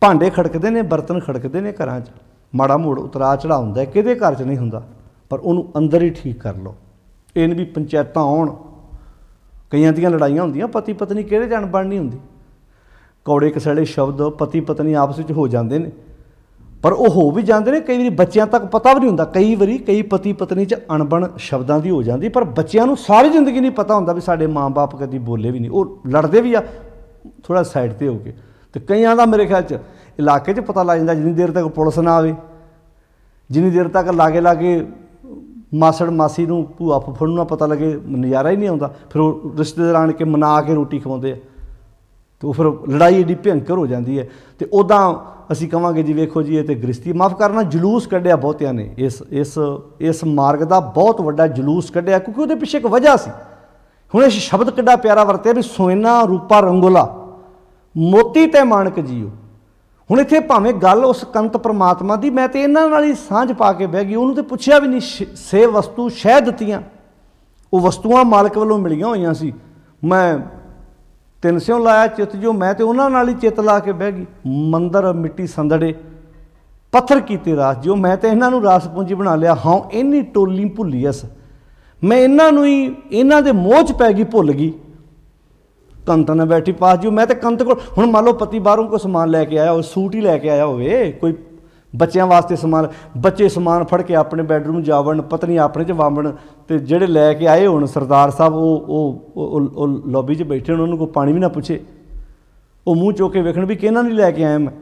A: ਭਾਂਡੇ ਖੜਕਦੇ ਨੇ ਬਰਤਨ ਖੜਕਦੇ ਨੇ ਘਰਾਂ 'ਚ ਮਾੜਾ ਮੋੜ ਉਤਰਾ ਚੜਾ ਹੁੰਦਾ ਕਿਹਦੇ ਘਰ 'ਚ ਨਹੀਂ ਹੁੰਦਾ ਪਰ ਉਹਨੂੰ ਅੰਦਰ ਹੀ ਠੀਕ ਕਰ ਲਓ ਇਹਨ ਵੀ ਪੰਚਾਇਤਾਂ ਆਉਣ ਕਈਆਂ ਦੀਆਂ ਲੜਾਈਆਂ ਹੁੰਦੀਆਂ ਪਤੀ ਪਤਨੀ ਕਿਹੜੇ ਜਾਣ ਬਣਨੀ ਹੁੰਦੀ ਕੌੜੇ ਕਸੜੇ ਸ਼ਬਦ ਪਤੀ ਪਤਨੀ ਆਪਸ ਵਿੱਚ ਹੋ ਜਾਂਦੇ ਨੇ ਪਰ ਉਹ ਹੋ ਵੀ ਜਾਂਦੇ ਨੇ ਕਈ ਵਾਰੀ ਬੱਚਿਆਂ ਤੱਕ ਪਤਾ ਵੀ ਨਹੀਂ ਹੁੰਦਾ ਕਈ ਵਾਰੀ ਕਈ ਪਤੀ ਪਤਨੀ 'ਚ ਅਣਬਣ ਸ਼ਬਦਾਂ ਦੀ ਹੋ ਜਾਂਦੀ ਪਰ ਬੱਚਿਆਂ ਨੂੰ ਸਾਰੀ ਜ਼ਿੰਦਗੀ ਨਹੀਂ ਪਤਾ ਹੁੰਦਾ ਵੀ ਸਾਡੇ ਮਾਂ-ਬਾਪ ਕਦੀ ਬੋਲੇ ਵੀ ਨਹੀਂ ਉਹ ਲੜਦੇ ਵੀ ਆ ਥੋੜਾ ਸਾਈਡ ਤੇ ਹੋ ਕੇ ਤੇ ਕਈਆਂ ਦਾ ਮੇਰੇ ਖਿਆਲ 'ਚ ਇਲਾਕੇ 'ਚ ਪਤਾ ਲੱਗ ਜਾਂਦਾ ਜਿੰਨੀ ਦੇਰ ਤੱਕ ਪੁਲਿਸ ਨਾ ਆਵੇ ਜਿੰਨੀ ਦੇਰ ਤੱਕ ਲਾਗੇ ਲਾਗੇ ਮਾਸੜ ਮਾਸੀ ਨੂੰ ਭੂਆ ਫੁੱਫੜ ਨੂੰ ਨਾ ਪਤਾ ਲੱਗੇ ਨਜ਼ਾਰਾ ਹੀ ਨਹੀਂ ਆਉਂਦਾ ਫਿਰ ਉਹ ਰਿਸ਼ਤੇਦਾਰਾਂ ਨੇ ਕੇ ਮਨਾ ਕੇ ਰੋਟੀ ਖਵਾਉਂਦੇ ਆ ਤੋ ਫਿਰ ਲੜਾਈ ਏਡੀ ਭਿਆਨਕ ਹੋ ਜਾਂਦੀ ਹੈ ਤੇ ਉਦਾਂ ਅਸੀਂ ਕਵਾਂਗੇ ਜੀ ਵੇਖੋ ਜੀ ਇਹ ਤੇ ਗ੍ਰਸਤੀ ਮਾਫ ਕਰਨਾ ਜਲੂਸ ਕੱਢਿਆ ਬਹੁਤਿਆਂ ਨੇ ਇਸ ਇਸ ਇਸ ਮਾਰਗ ਦਾ ਬਹੁਤ ਵੱਡਾ ਜਲੂਸ ਕੱਢਿਆ ਕਿਉਂਕਿ ਉਹਦੇ ਪਿੱਛੇ ਇੱਕ ਵਜ੍ਹਾ ਸੀ ਹੁਣ ਇਹ ਸ਼ਬਦ ਕਿੱਡਾ ਪਿਆਰਾ ਵਰਤਿਆ ਵੀ ਸੋਇਨਾ ਰੂਪਾ ਰੰਗੋਲਾ ਮੋਤੀ ਤੇ ਮਾਨਕ ਜੀਓ ਹੁਣ ਇੱਥੇ ਭਾਵੇਂ ਗੱਲ ਉਸ ਕੰਤ ਪ੍ਰਮਾਤਮਾ ਦੀ ਮੈਂ ਤੇ ਇਹਨਾਂ ਨਾਲ ਹੀ ਸਾਂਝ ਪਾ ਕੇ ਬਹਿ ਗਈ ਉਹਨੂੰ ਤੇ ਪੁੱਛਿਆ ਵੀ ਨਹੀਂ ਸੇ ਵਸਤੂ ਸ਼ਹਿ ਦਿੱਤੀਆਂ ਉਹ ਵਸਤੂਆਂ ਮਾਲਕ ਵੱਲੋਂ ਮਿਲੀਆਂ ਹੋਈਆਂ ਸੀ ਮੈਂ ਤਿੰਨ ਸਿਉ ਲਾਇਆ ਚਿੱਤ ਜੋ ਮੈਂ ਤੇ ਉਹਨਾਂ ਨਾਲ ਹੀ ਚਿੱਤ ਲਾ ਕੇ ਬਹਿ ਗਈ ਮੰਦਰ ਮਿੱਟੀ ਸੰਦੜੇ ਪੱਥਰ ਕੀਤੇ ਰਾਸ ਜੋ ਮੈਂ ਤੇ ਇਹਨਾਂ ਨੂੰ ਰਾਸ ਪੂੰਜੀ ਬਣਾ ਲਿਆ ਹਾਂ ਇੰਨੀ ਟੋਲੀ ਭੁੱਲੀ ਅਸ ਮੈਂ ਇਹਨਾਂ ਨੂੰ ਹੀ ਇਹਨਾਂ ਦੇ ਮੋਹ 'ਚ ਪੈ ਗਈ ਭੁੱਲ ਗਈ ਕੰਤ ਨਾਲ ਬੈਠੀ ਪਾਸ ਜੀ ਮੈਂ ਤੇ ਕੰਤ ਕੋਲ ਹੁਣ ਮੰਨ ਲਓ ਪਤੀ ਬਾਹਰੋਂ ਕੋਈ ਸਮਾਨ ਲੈ ਕੇ ਆਇਆ ਉਹ ਸੂਟ ਹੀ ਲੈ ਕੇ ਆਇਆ ਹੋਵੇ ਕੋਈ ਬੱਚਿਆਂ ਵਾਸਤੇ ਸਮਾਨ ਬੱਚੇ ਸਮਾਨ ਫੜ ਕੇ ਆਪਣੇ ਬੈੱਡਰੂਮ ਜਾਵਣ ਪਤਨੀ ਆਪਣੇ ਚ ਵਾਵਣ ਤੇ ਜਿਹੜੇ ਲੈ ਕੇ ਆਏ ਹੁਣ ਸਰਦਾਰ ਸਾਹਿਬ ਉਹ ਉਹ ਉਹ ਲੌਬੀ 'ਚ ਬੈਠੇ ਉਹਨਾਂ ਨੂੰ ਕੋ ਪਾਣੀ ਵੀ ਨਾ ਪੁੱਛੇ ਉਹ ਮੂੰਹ ਚੋ ਕੇ ਵੇਖਣ ਵੀ ਕਿਹਨਾਂ ਨੇ ਲੈ ਕੇ ਆਇਆ ਮੈਂ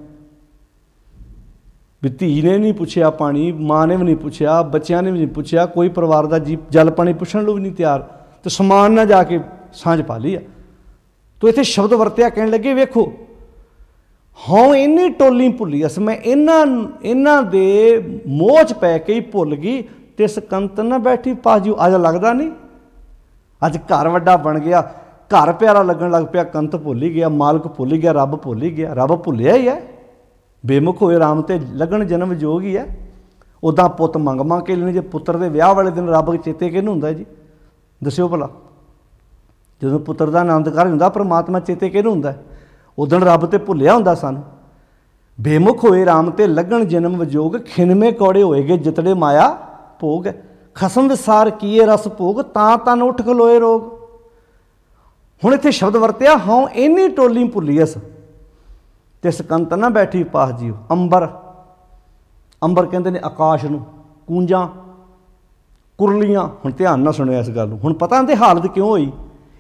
A: ਵੀ ਧੀ ਨੇ ਨਹੀਂ ਪੁੱਛਿਆ ਪਾਣੀ ਮਾਂ ਨੇ ਵੀ ਨਹੀਂ ਪੁੱਛਿਆ ਬੱਚਿਆਂ ਨੇ ਵੀ ਨਹੀਂ ਪੁੱਛਿਆ ਕੋਈ ਪਰਿਵਾਰ ਦਾ ਜੀ ਜਲ ਪਾਣੀ ਪੁੱਛਣ ਨੂੰ ਵੀ ਨਹੀਂ ਤਿਆਰ ਤੇ ਸਮਾਨ ਨਾ ਜਾ ਕੇ ਸਾਂਝ ਪਾ ਲਈ ਆ ਤੋ ਇੱਥੇ ਸ਼ਬਦ ਵਰਤਿਆ ਕਹਿਣ ਲੱਗੇ ਵੇਖੋ ਹਾਂ ਇੰਨੀ ਟੋਲੀ ਭੁੱਲੀ ਅਸ ਮੈਂ ਇਹਨਾਂ ਇਹਨਾਂ ਦੇ ਮੋਚ ਪੈ ਕੇ ਹੀ ਭੁੱਲ ਗਈ ਤੇ ਸਕੰਤ ਨਾ ਬੈਠੀ ਪਾਜੂ ਅੱਜ ਲੱਗਦਾ ਨਹੀਂ ਅੱਜ ਘਰ ਵੱਡਾ ਬਣ ਗਿਆ ਘਰ ਪਿਆਰਾ ਲੱਗਣ ਲੱਗ ਪਿਆ ਕੰਤ ਭੁੱਲ ਹੀ ਗਿਆ ਮਾਲਕ ਭੁੱਲ ਹੀ ਗਿਆ ਰੱਬ ਭੁੱਲ ਹੀ ਗਿਆ ਰੱਬ ਭੁੱਲਿਆ ਹੀ ਹੈ ਬੇਮੁਖ ਹੋਏ ਰਾਮ ਤੇ ਲੱਗਣ ਜਨਮ ਜੋਗ ਹੀ ਹੈ ਉਦਾਂ ਪੁੱਤ ਮੰਗ ਮੰਗ ਕੇ ਲੈਣੇ ਜੇ ਪੁੱਤਰ ਦੇ ਵਿਆਹ ਵਾਲੇ ਦਿਨ ਰੱਬ ਚੇਤੇ ਕਿਹਨੂੰ ਹੁੰਦਾ ਜੀ ਦੱਸਿਓ ਭਲਾ ਜਦੋਂ ਪੁੱਤਰ ਦਾ ਆਨੰਦ ਕਰ ਹੁੰਦਾ ਪਰਮਾਤਮਾ ਚੇਤੇ ਕਿਹਨੂੰ ਹੁੰਦਾ ਉਦਣ ਰੱਬ ਤੇ ਭੁੱਲਿਆ ਹੁੰਦਾ ਸਾਨੂੰ ਬੇਮੁਖ ਹੋਏ RAM ਤੇ ਲੱਗਣ ਜਨਮ ਵਿਜੋਗ ਖਿਨਵੇਂ ਕੋੜੇ ਹੋਏਗੇ ਜਿਤੜੇ ਮਾਇਆ ਭੋਗ ਖਸਮ ਵਿਸਾਰ ਕੀਏ ਰਸ ਭੋਗ ਤਾਂ ਤਨ ਉਠ ਖਲੋਏ ਰੋਗ ਹੁਣ ਇੱਥੇ ਸ਼ਬਦ ਵਰਤਿਆ ਹਉ ਇੰਨੀ ਟੋਲੀ ਭੁੱਲੀਐਸ ਤੇ ਸਕੰਤ ਨਾ ਬੈਠੀ ਪਾਸ ਜੀਉ ਅੰਬਰ ਅੰਬਰ ਕਹਿੰਦੇ ਨੇ ਆਕਾਸ਼ ਨੂੰ ਕੂੰਜਾਂ ਕੁਰਲੀਆਂ ਹੁਣ ਧਿਆਨ ਨਾਲ ਸੁਣਿਆ ਇਸ ਗੱਲ ਨੂੰ ਹੁਣ ਪਤਾ ਨਹੀਂ ਹਾਲਤ ਕਿਉਂ ਹੋਈ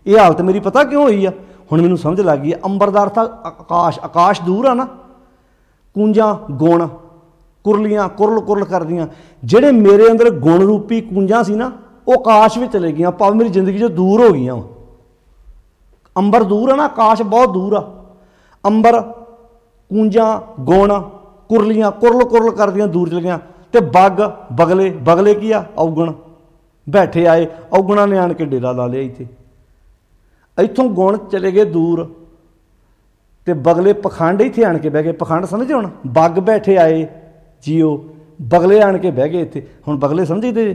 A: ਇਹ ਹਾਲਤ ਮੇਰੀ ਪਤਾ ਕਿਉਂ ਹੋਈ ਆ ਹੁਣ ਮੈਨੂੰ ਸਮਝ ਲੱਗ ਗਈ ਅੰਬਰ ਦਾ ਅਰਥ ਆਕਾਸ਼ ਆਕਾਸ਼ ਦੂਰ ਆ ਨਾ ਕੂੰਜਾਂ ਗੁਣ ਕੁਰਲੀਆਂ ਕੁਰਲ ਕੁਰਲ ਕਰਦੀਆਂ ਜਿਹੜੇ ਮੇਰੇ ਅੰਦਰ ਗੁਣ ਰੂਪੀ ਕੂੰਜਾਂ ਸੀ ਨਾ ਉਹ ਆਕਾਸ਼ ਵਿੱਚ ਚਲੇ ਗਈਆਂ ਭਾਵੇਂ ਮੇਰੀ ਜ਼ਿੰਦਗੀ ਚੋਂ ਦੂਰ ਹੋ ਗਈਆਂ ਅੰਬਰ ਦੂਰ ਆ ਨਾ ਆਕਾਸ਼ ਬਹੁਤ ਦੂਰ ਆ ਅੰਬਰ ਕੂੰਜਾਂ ਗੁਣ ਕੁਰਲੀਆਂ ਕੁਰਲ ਕੁਰਲ ਕਰਦੀਆਂ ਦੂਰ ਚਲੇ ਗਈਆਂ ਤੇ ਬੱਗ ਬਗਲੇ ਬਗਲੇ ਕੀ ਆ ਔਗਣ ਬੈਠੇ ਆਏ ਔਗਣਾ ਨੇ ਆਣ ਕੇ ਡੇਰਾ ਲਾ ਲਿਆ ਇੱਥੇ ਇੱਥੋਂ ਗੁਣ ਚਲੇ ਗਏ ਦੂਰ ਤੇ ਬਗਲੇ ਪਖੰਡ ਇੱਥੇ ਆਣ ਕੇ ਬਹਿ ਗਏ ਪਖੰਡ ਸਮਝੇ ਹੁਣ ਬੱਗ ਬੈਠੇ ਆਏ ਜੀਓ ਬਗਲੇ ਆਣ ਕੇ ਬਹਿ ਗਏ ਇੱਥੇ ਹੁਣ ਬਗਲੇ ਸਮਝੀਦੇ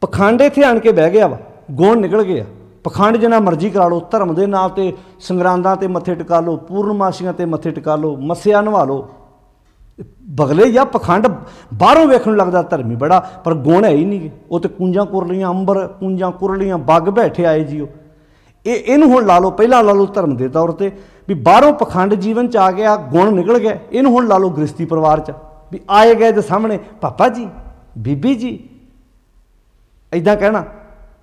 A: ਪਖੰਡ ਇੱਥੇ ਆਣ ਕੇ ਬਹਿ ਗਿਆ ਵਾ ਗੁਣ ਨਿਕਲ ਗਿਆ ਪਖੰਡ ਜਿੰਨਾ ਮਰਜ਼ੀ ਕਰਾ ਲਓ ਧਰਮ ਦੇ ਨਾਂ ਤੇ ਸੰਗਰਾਂਦਾਂ ਤੇ ਮੱਥੇ ਟਿਕਾ ਲਓ ਪੂਰਨਮਾਸ਼ੀਆਂ ਤੇ ਮੱਥੇ ਟਿਕਾ ਲਓ ਮਸਿਆ ਨਵਾ ਲਓ ਬਗਲੇ ਜਾਂ ਪਖੰਡ ਬਾਹਰੋਂ ਵੇਖਣ ਨੂੰ ਲੱਗਦਾ ਧਰਮੀ ਬੜਾ ਪਰ ਗੁਣ ਹੈ ਹੀ ਨਹੀਂ ਉਹ ਤੇ ਕੁੰਜਾਂ ਕੁਰਲੀਆਂ ਅੰਬਰ ਕੁੰਜਾਂ ਕੁਰਲੀਆਂ ਬੱਗ ਬੈਠੇ ਆਏ ਜੀਓ ਇਹ ਇਹਨੂੰ ਹੁਣ ਲਾ ਲਓ ਪਹਿਲਾਂ ਲਾ ਲਓ ਧਰਮ ਦੇ ਤੌਰ ਤੇ ਵੀ ਬਾਹਰੋਂ ਪਖੰਡ ਜੀਵਨ ਚ ਆ ਗਿਆ ਗੁਣ ਨਿਕਲ ਗਿਆ ਇਹਨੂੰ ਹੁਣ ਲਾ ਲਓ ਗ੍ਰਸਤੀ ਪਰਿਵਾਰ ਚ ਵੀ ਆਏ ਗਏ ਦੇ ਸਾਹਮਣੇ ਪਾਪਾ ਜੀ ਬੀਬੀ ਜੀ ਐਦਾਂ ਕਹਿਣਾ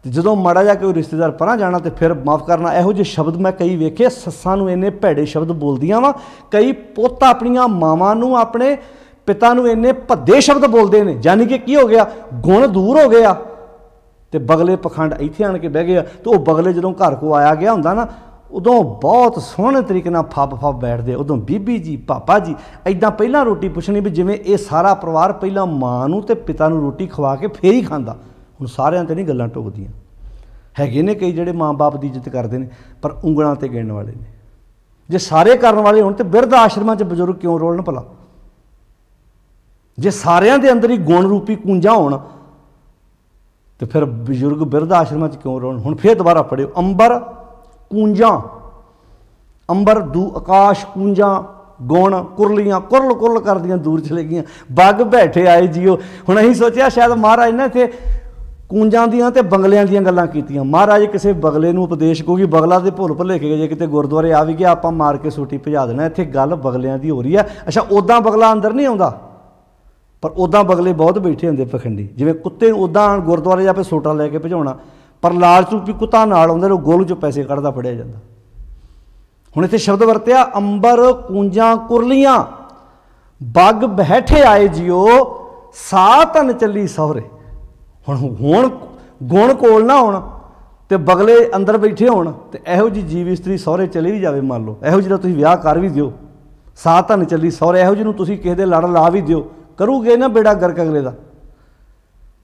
A: ਤੇ ਜਦੋਂ ਮਾੜਾ ਜਾ ਕੋਈ ਰਿਸ਼ਤੇਦਾਰ ਪਰਾਂ ਜਾਣਾ ਤੇ ਫਿਰ ਮਾਫ ਕਰਨਾ ਇਹੋ ਜਿਹੇ ਸ਼ਬਦ ਮੈਂ ਕਈ ਵੇਖੇ ਸੱਸਾਂ ਨੂੰ ਇੰਨੇ ਭੈੜੇ ਸ਼ਬਦ ਬੋਲਦੀਆਂ ਵਾ ਕਈ ਪੁੱਤ ਆਪਣੀਆਂ ਮਾਵਾਂ ਨੂੰ ਆਪਣੇ ਪਿਤਾ ਨੂੰ ਇੰਨੇ ਭੱਦੇ ਸ਼ਬਦ ਬੋਲਦੇ ਨੇ ਯਾਨੀ ਕਿ ਕੀ ਹੋ ਗਿਆ ਗੁਣ ਦੂਰ ਹੋ ਗਿਆ ਤੇ ਬਗਲੇ ਪਖੰਡ ਇੱਥੇ ਆਣ ਕੇ ਬਹਿ ਗਿਆ ਤੇ ਉਹ ਬਗਲੇ ਜਦੋਂ ਘਰ ਕੋ ਆਇਆ ਗਿਆ ਹੁੰਦਾ ਨਾ ਉਦੋਂ ਬਹੁਤ ਸੋਹਣੇ ਤਰੀਕੇ ਨਾਲ ਫੱਬ ਫੱਬ ਬੈਠਦੇ ਉਦੋਂ ਬੀਬੀ ਜੀ ਪਾਪਾ ਜੀ ਐਦਾਂ ਪਹਿਲਾਂ ਰੋਟੀ ਪੁੱਛਣੀ ਵੀ ਜਿਵੇਂ ਇਹ ਸਾਰਾ ਪਰਿਵਾਰ ਪਹਿਲਾਂ ਮਾਂ ਨੂੰ ਤੇ ਪਿਤਾ ਨੂੰ ਰੋਟੀ ਖਵਾ ਕੇ ਫੇਰ ਹੀ ਖਾਂਦਾ ਹੁਣ ਸਾਰਿਆਂ ਤੇ ਨਹੀਂ ਗੱਲਾਂ ਟੋਕਦੀਆਂ ਹੈਗੇ ਨੇ ਕਈ ਜਿਹੜੇ ਮਾਂ-ਬਾਪ ਦੀ ਇੱਜ਼ਤ ਕਰਦੇ ਨੇ ਪਰ ਉਂਗਲਾਂ ਤੇ ਗਿਣਨ ਵਾਲੇ ਨੇ ਜੇ ਸਾਰੇ ਕਰਨ ਵਾਲੇ ਹੁਣ ਤੇ ਬਿਰਧ ਆਸ਼ਰਮਾਂ 'ਚ ਬਜ਼ੁਰਗ ਕਿਉਂ ਰੋਲਣ ਭਲਾ ਜੇ ਸਾਰਿਆਂ ਦੇ ਅੰਦਰ ਹੀ ਗੁਣ ਰੂਪੀ ਕੁੰਜਾ ਹੋਣ ਤੇ ਫਿਰ ਬਜ਼ੁਰਗ ਬਿਰਧ ਆਸ਼ਰਮਾਂ 'ਚ ਕਿਉਂ ਰਹਿਣ ਹੁਣ ਫੇਰ ਦੁਬਾਰਾ ਪੜਿਓ ਅੰਬਰ ਕੂੰਜਾਂ ਅੰਬਰ ਦੂ ਆਕਾਸ਼ ਕੂੰਜਾਂ ਗੁਣ ਕੁਰਲੀਆਂ ਕੁਰਲ ਕੁਰਲ ਕਰਦੀਆਂ ਦੂਰ ਚਲੇ ਗਈਆਂ ਬੱਗ ਬੈਠੇ ਆਏ ਜੀਓ ਹੁਣ ਅਸੀਂ ਸੋਚਿਆ ਸ਼ਾਇਦ ਮਹਾਰਾਜ ਨੇ ਇੱਥੇ ਕੂੰਜਾਂ ਦੀਆਂ ਤੇ ਬੰਗਲਿਆਂ ਦੀਆਂ ਗੱਲਾਂ ਕੀਤੀਆਂ ਮਹਾਰਾਜ ਕਿਸੇ ਬਗਲੇ ਨੂੰ ਉਪਦੇਸ਼ ਕਿਉਂਕਿ ਬਗਲਾ ਦੇ ਭੁੱਲ ਕੇ ਜੇ ਕਿਤੇ ਗੁਰਦੁਆਰੇ ਆ ਵੀ ਗਿਆ ਆਪਾਂ ਮਾਰ ਕੇ ਸੋਟੀ ਭਜਾ ਦੇਣਾ ਇੱਥੇ ਗੱਲ ਬਗਲਿਆਂ ਦੀ ਹੋ ਰਹੀ ਆ ਅੱਛਾ ਉਦਾਂ ਬਗਲਾ ਅੰਦਰ ਨਹੀਂ ਆਉਂਦਾ ਪਰ ਉਦਾਂ ਬਗਲੇ ਬਹੁਤ ਬੈਠੇ ਹੁੰਦੇ ਪਖੰਡੀ ਜਿਵੇਂ ਕੁੱਤੇ ਨੂੰ ਉਦਾਂ ਗੁਰਦੁਆਰੇ ਜਾ ਕੇ ਸੋਟਾ ਲੈ ਕੇ ਭਜਾਉਣਾ ਪਰ ਲਾਲਚ ਰੂਪੀ ਕੁੱਤਾ ਨਾਲ ਆਉਂਦੇ ਨੇ ਗੋਲ ਚੋਂ ਪੈਸੇ ਕੱਢਦਾ ਫੜਿਆ ਜਾਂਦਾ ਹੁਣ ਇੱਥੇ ਸ਼ਬਦ ਵਰਤਿਆ ਅੰਬਰ ਕੂੰਜਾਂ ਕੁਰਲੀਆਂ ਬੱਗ ਬੈਠੇ ਆਏ ਜਿਓ ਸਾਤਨ ਚੱਲੀ ਸਹੁਰੇ ਹੁਣ ਹੁਣ ਗੁਣ ਕੋਲ ਨਾ ਹੋਣ ਤੇ ਬਗਲੇ ਅੰਦਰ ਬੈਠੇ ਹੋਣ ਤੇ ਇਹੋ ਜੀ ਜੀਵ ਇਸਤਰੀ ਸਹੁਰੇ ਚਲੀ ਵੀ ਜਾਵੇ ਮੰਨ ਲਓ ਇਹੋ ਜਿਹੜਾ ਤੁਸੀਂ ਵਿਆਹ ਕਰ ਵੀ ਦਿਓ ਸਾਤਨ ਚੱਲੀ ਸਹੁਰੇ ਇਹੋ ਜਿਹਨੂੰ ਤੁਸੀਂ ਕਿਸੇ ਦੇ ਲੜ ਲਾ ਵੀ ਦਿਓ ਕਰੂਗੇ ਨਾ ਬੇੜਾ ਗਰਕ ਅਗਲੇ ਦਾ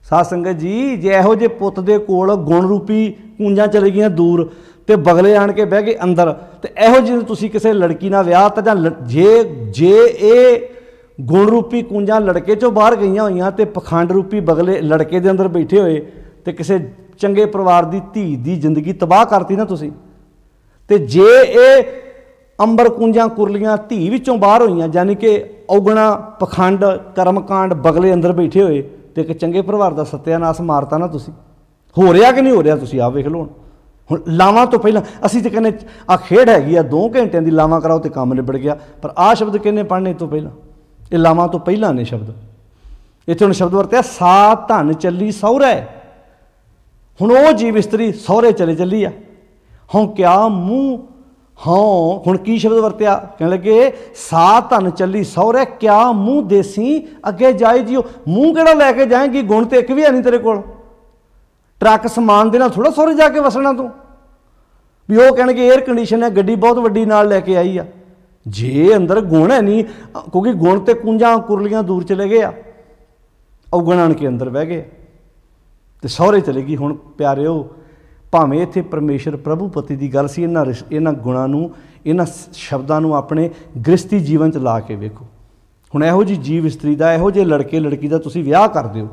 A: ਸਾਧ ਸੰਗਤ ਜੀ ਜੇ ਇਹੋ ਜੇ ਪੁੱਤ ਦੇ ਕੋਲ ਗੁਣ ਰੂਪੀ ਕੂੰਜਾਂ ਚਲੇ ਗਈਆਂ ਦੂਰ ਤੇ ਬਗਲੇ ਆਣ ਕੇ ਬਹਿ ਗਏ ਅੰਦਰ ਤੇ ਇਹੋ ਜਿਹੇ ਤੁਸੀਂ ਕਿਸੇ ਲੜਕੀ ਨਾਲ ਵਿਆਹ ਤਾਂ ਜਾਂ ਜੇ ਜੇ ਇਹ ਗੁਣ ਰੂਪੀ ਕੂੰਜਾਂ ਲੜਕੇ ਚੋਂ ਬਾਹਰ ਗਈਆਂ ਹੋਈਆਂ ਤੇ ਪਖੰਡ ਰੂਪੀ ਬਗਲੇ ਲੜਕੇ ਦੇ ਅੰਦਰ ਬੈਠੇ ਹੋਏ ਤੇ ਕਿਸੇ ਚੰਗੇ ਪਰਿਵਾਰ ਦੀ ਧੀ ਦੀ ਜ਼ਿੰਦਗੀ ਤਬਾਹ ਕਰਤੀ ਨਾ ਤੁਸੀਂ ਤੇ ਜੇ ਇਹ ਅੰਬਰ ਕੁੰਜਾਂ ਕੁਰਲੀਆਂ ਧੀ ਵਿੱਚੋਂ ਬਾਹਰ ਹੋਈਆਂ ਯਾਨੀ ਕਿ ਔਗਣਾ ਪਖੰਡ ਕਰਮਕਾਂਡ ਬਗਲੇ ਅੰਦਰ ਬੈਠੇ ਹੋਏ ਤੇ ਇੱਕ ਚੰਗੇ ਪਰਿਵਾਰ ਦਾ ਸਤਿਆਨਾਸ਼ ਮਾਰਤਾ ਨਾ ਤੁਸੀਂ ਹੋ ਰਿਹਾ ਕਿ ਨਹੀਂ ਹੋ ਰਿਹਾ ਤੁਸੀਂ ਆਪ ਵੇਖ ਲਓ ਹੁਣ ਲਾਵਾਂ ਤੋਂ ਪਹਿਲਾਂ ਅਸੀਂ ਤੇ ਕਹਿੰਦੇ ਆ ਖੇਡ ਹੈਗੀ ਆ 2 ਘੰਟਿਆਂ ਦੀ ਲਾਵਾਂ ਕਰਾਓ ਤੇ ਕੰਮ ਨਿਬੜ ਗਿਆ ਪਰ ਆ ਸ਼ਬਦ ਕਿੰਨੇ ਪੜਨੇ ਤੋਂ ਪਹਿਲਾਂ ਇਹ ਲਾਵਾਂ ਤੋਂ ਪਹਿਲਾਂ ਨੇ ਸ਼ਬਦ ਇੱਥੇ ਹੁਣ ਸ਼ਬਦ ਵਰਤਿਆ ਸਾ ਧਨ ਚੱਲੀ ਸੌਰੇ ਹੁਣ ਉਹ ਜੀਵ ਇਸਤਰੀ ਸੌਰੇ ਚਲੇ ਚੱਲੀ ਆ ਹੁਣ ਕਿਆ ਮੂੰਹ ਹਾਂ ਹੁਣ ਕੀ ਸ਼ਬਦ ਵਰਤਿਆ ਕਹਿਣ ਲੱਗੇ ਸਾ ਧਨ ਚੱਲੀ ਸੌਰੇ ਕਿਆ ਮੂੰਹ ਦੇਸੀ ਅੱਗੇ ਜਾਈ ਜੀਓ ਮੂੰਹ ਕਿਹੜਾ ਲੈ ਕੇ ਜਾਏਗੀ ਗੁਣ ਤੇ ਇੱਕ ਵੀ ਹੈ ਨਹੀਂ ਤੇਰੇ ਕੋਲ ਟਰੱਕ ਸਮਾਨ ਦੇ ਨਾਲ ਥੋੜਾ ਸੌਰੇ ਜਾ ਕੇ ਵਸਣਾ ਤੂੰ ਵੀ ਉਹ ਕਹਿਣਗੇ 에ਅਰ ਕੰਡੀਸ਼ਨ ਹੈ ਗੱਡੀ ਬਹੁਤ ਵੱਡੀ ਨਾਲ ਲੈ ਕੇ ਆਈ ਆ ਜੇ ਅੰਦਰ ਗੁਣ ਹੈ ਨਹੀਂ ਕਿਉਂਕਿ ਗੁਣ ਤੇ ਕੁੰਜਾਂ ਕੁਰਲੀਆਂ ਦੂਰ ਚਲੇ ਗਏ ਆ ਔਗਣਾਂ ਕੇ ਅੰਦਰ ਬਹਿ ਗਏ ਤੇ ਸੌਰੇ ਚਲੇਗੀ ਹੁਣ ਪਿਆਰਿਓ ਭਾਵੇਂ ਇੱਥੇ ਪਰਮੇਸ਼ਰ ਪ੍ਰਭੂ ਪਤੀ ਦੀ ਗੱਲ ਸੀ ਇਹਨਾਂ ਇਹਨਾਂ ਗੁਣਾਂ ਨੂੰ ਇਹਨਾਂ ਸ਼ਬਦਾਂ ਨੂੰ ਆਪਣੇ ਗ੍ਰਸਤੀ ਜੀਵਨ 'ਚ ਲਾ ਕੇ ਵੇਖੋ ਹੁਣ ਇਹੋ ਜੀ ਜੀਵ ਇਸਤਰੀ ਦਾ ਇਹੋ ਜੇ ਲੜਕੇ ਲੜਕੀ ਦਾ ਤੁਸੀਂ ਵਿਆਹ ਕਰ ਦਿਓ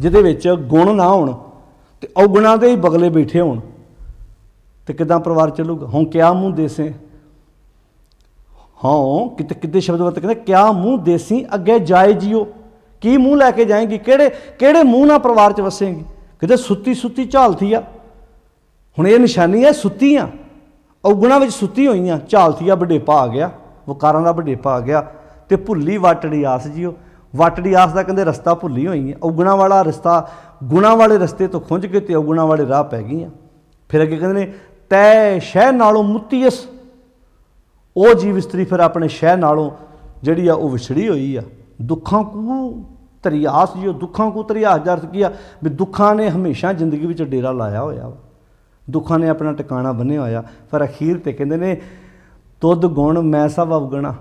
A: ਜਿਹਦੇ ਵਿੱਚ ਗੁਣ ਨਾ ਹੋਣ ਤੇ ਔਗੁਣਾਂ ਦੇ ਹੀ ਬਗਲੇ ਬੈਠੇ ਹੋਣ ਤੇ ਕਿਦਾਂ ਪਰਿਵਾਰ ਚੱਲੂਗਾ ਹੁਣ ਕਿਆ ਮੂੰਹ ਦੇਸੇ ਹਾਂ ਕਿਤੇ ਕਿਤੇ ਸ਼ਬਦ ਵਰਤ ਕਹਿੰਦੇ ਕਿਆ ਮੂੰਹ ਦੇਸੀ ਅੱਗੇ ਜਾਏ ਜੀਓ ਕੀ ਮੂੰਹ ਲੈ ਕੇ ਜਾਏਗੀ ਕਿਹੜੇ ਕਿਹੜੇ ਮੂੰਹ ਨਾਲ ਪਰਿਵਾਰ ਚ ਵਸੇਗੀ ਕਿਤੇ ਸੁੱਤੀ ਸੁੱਤੀ ਝਾਲਤੀ ਆ ਹੁਣ ਇਹ ਨਿਸ਼ਾਨੀ ਹੈ ਸੁੱਤੀਆਂ ਔਗਣਾ ਵਿੱਚ ਸੁੱਤੀ ਹੋਈਆਂ ਝਾਲਤੀਆ ਵਡੇਪਾ ਆ ਗਿਆ ਵਕਾਰਾਂ ਦਾ ਵਡੇਪਾ ਆ ਗਿਆ ਤੇ ਭੁੱਲੀ ਵਾਟੜੀ ਆਸ ਜਿਓ ਵਾਟੜੀ ਆਸ ਦਾ ਕਹਿੰਦੇ ਰਸਤਾ ਭੁੱਲੀ ਹੋਈ ਹੈ ਔਗਣਾ ਵਾਲਾ ਰਸਤਾ ਗੁਣਾ ਵਾਲੇ ਰਸਤੇ ਤੋਂ ਖੁੰਝ ਕੇ ਤੇ ਔਗਣਾ ਵਾਲੇ ਰਾਹ ਪੈ ਗਈਆਂ ਫਿਰ ਅੱਗੇ ਕਹਿੰਦੇ ਨੇ ਤੈ ਸ਼ਹਿ ਨਾਲੋਂ ਇਸ ਉਹ ਜੀਵ ਇਸਤਰੀ ਫਿਰ ਆਪਣੇ ਸ਼ਹਿ ਨਾਲੋਂ ਜਿਹੜੀ ਆ ਉਹ ਵਿਛੜੀ ਹੋਈ ਆ ਦੁੱਖਾਂ ਕੋ ਤਰੀਆਸ ਜਿਓ ਦੁੱਖਾਂ ਕੋ ਤਰੀਆਸ ਜਰਤ ਕੀਆ ਵੀ ਦੁੱਖਾਂ ਨੇ ਹਮੇਸ਼ਾ ਜ਼ਿੰਦਗੀ ਵਿੱਚ ਡੇਰਾ ਲਾਇਆ ਹੋਇਆ ਵਾ ਦੁੱਖਾਂ ਨੇ ਆਪਣਾ ਟਿਕਾਣਾ ਬੰਨਿਆ ਹੋਇਆ ਪਰ ਅਖੀਰ ਤੇ ਕਹਿੰਦੇ ਨੇ ਤੁਦ ਗੁਣ ਮੈਂ ਸਭ ਅਵਗਣਾ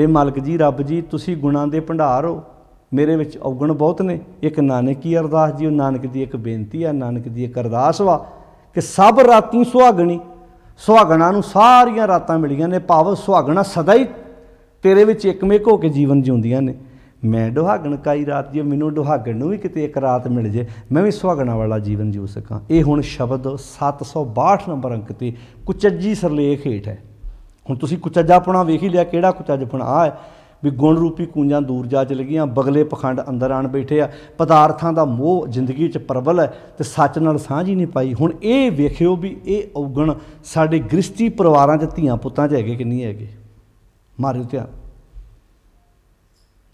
A: हे ਮਾਲਕ ਜੀ ਰੱਬ ਜੀ ਤੁਸੀਂ ਗੁਣਾਂ ਦੇ ਭੰਡਾਰ ਹੋ ਮੇਰੇ ਵਿੱਚ ਔਗਣ ਬਹੁਤ ਨੇ ਇੱਕ ਨਾਨਕੀ ਅਰਦਾਸ ਜੀ ਉਹ ਨਾਨਕ ਦੀ ਇੱਕ ਬੇਨਤੀ ਆ ਨਾਨਕ ਦੀ ਇੱਕ ਅਰਦਾਸ ਵਾ ਕਿ ਸਭ ਰਾਤੀ ਸੁਹਾਗਣੀ ਸੁਹਾਗਣਾ ਨੂੰ ਸਾਰੀਆਂ ਰਾਤਾਂ ਮਿਲੀਆਂ ਨੇ ਭਾਵ ਸੁਹਾਗਣਾ ਸਦਾ ਹੀ ਤੇਰੇ ਵਿੱਚ ਇੱਕਮੇਕ ਹੋ ਕੇ ਜੀਵਨ ਜਿਉਂਦੀਆਂ ਨੇ ਮੈਂ ਦੁਹਾਗਣ ਕਾਈ ਰਾਤ ਜੇ ਮੈਨੂੰ ਦੁਹਾਗਣ ਨੂੰ ਵੀ ਕਿਤੇ ਇੱਕ ਰਾਤ ਮਿਲ ਜੇ ਮੈਂ ਵੀ ਸੁਹਾਗਣਾ ਵਾਲਾ ਜੀਵਨ ਜੀਉ ਸਕਾਂ ਇਹ ਹੁਣ ਸ਼ਬਦ 762 ਨੰਬਰ ਅੰਕ ਤੇ ਕੁਚੱਜੀ ਸਰਲੇਖ ਹੇਠ ਹੈ ਹੁਣ ਤੁਸੀਂ ਆਪਣਾ ਵੇਖ ਹੀ ਲਿਆ ਕਿਹੜਾ ਕੁਚੱਜਪਣਾ ਆ ਹੈ ਵੀ ਗੁਣ ਰੂਪੀ ਕੂੰਜਾਂ ਦੂਰ ਜਾ ਚ ਲਗੀਆਂ ਬਗਲੇ ਪਖੰਡ ਅੰਦਰ ਆਣ ਬੈਠੇ ਆ ਪਦਾਰਥਾਂ ਦਾ ਮੋਹ ਜ਼ਿੰਦਗੀ ਚ ਪਰਵਲ ਹੈ ਤੇ ਸੱਚ ਨਾਲ ਸਾਂਝ ਹੀ ਨਹੀਂ ਪਾਈ ਹੁਣ ਇਹ ਵੇਖਿਓ ਵੀ ਇਹ ਔਗਣ ਸਾਡੇ ਗ੍ਰਸਤੀ ਪਰਿਵਾਰਾਂ ਚ ਧੀਆਂ ਪੁੱਤਾਂ ਚ ਹੈਗੇ ਕਿ ਨਹੀਂ ਹੈਗੇ ਮਾਰਿਓ ਧਿਆਨ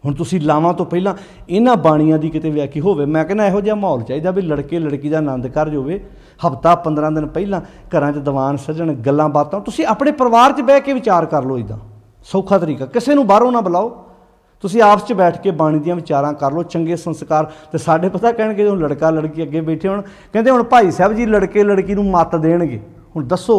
A: ਹੁਣ ਤੁਸੀਂ ਲਾਵਾਂ ਤੋਂ ਪਹਿਲਾਂ ਇਹਨਾਂ ਬਾਣੀਆਂ ਦੀ ਕਿਤੇ ਵਿਆਖੀ ਹੋਵੇ ਮੈਂ ਕਹਿੰਦਾ ਇਹੋ ਜਿਹਾ ਮਾਹੌਲ ਚਾਹੀਦਾ ਵੀ ਲੜਕੇ ਲੜਕੀ ਦਾ ਆਨੰਦ ਕਰ ਜੋਵੇ ਹਫਤਾ 15 ਦਿਨ ਪਹਿਲਾਂ ਘਰਾਂ 'ਚ ਦੀਵਾਨ ਸਜਣ ਗੱਲਾਂ ਬਾਤਾਂ ਤੁਸੀਂ ਆਪਣੇ ਪਰਿਵਾਰ 'ਚ ਬਹਿ ਕੇ ਵਿਚਾਰ ਕਰ ਲਓ ਇਦਾਂ ਸੌਖਾ ਤਰੀਕਾ ਕਿਸੇ ਨੂੰ ਬਾਹਰੋਂ ਨਾ ਬੁਲਾਓ ਤੁਸੀਂ ਆਪਸ 'ਚ ਬੈਠ ਕੇ ਬਾਣੀ ਦੀਆਂ ਵਿਚਾਰਾਂ ਕਰ ਲਓ ਚੰਗੇ ਸੰਸਕਾਰ ਤੇ ਸਾਡੇ ਪਤਾ ਕਹਿਣਗੇ ਜਦੋਂ ਲੜਕਾ ਲੜਕੀ ਅੱਗੇ ਬੈਠੇ ਹੋਣ ਕਹਿੰਦੇ ਹੁਣ ਭਾਈ ਸਾਹਿਬ ਜੀ ਲੜਕੇ ਲੜਕੀ ਨੂੰ ਮੱਤ ਦੇਣਗੇ ਹੁਣ ਦੱਸੋ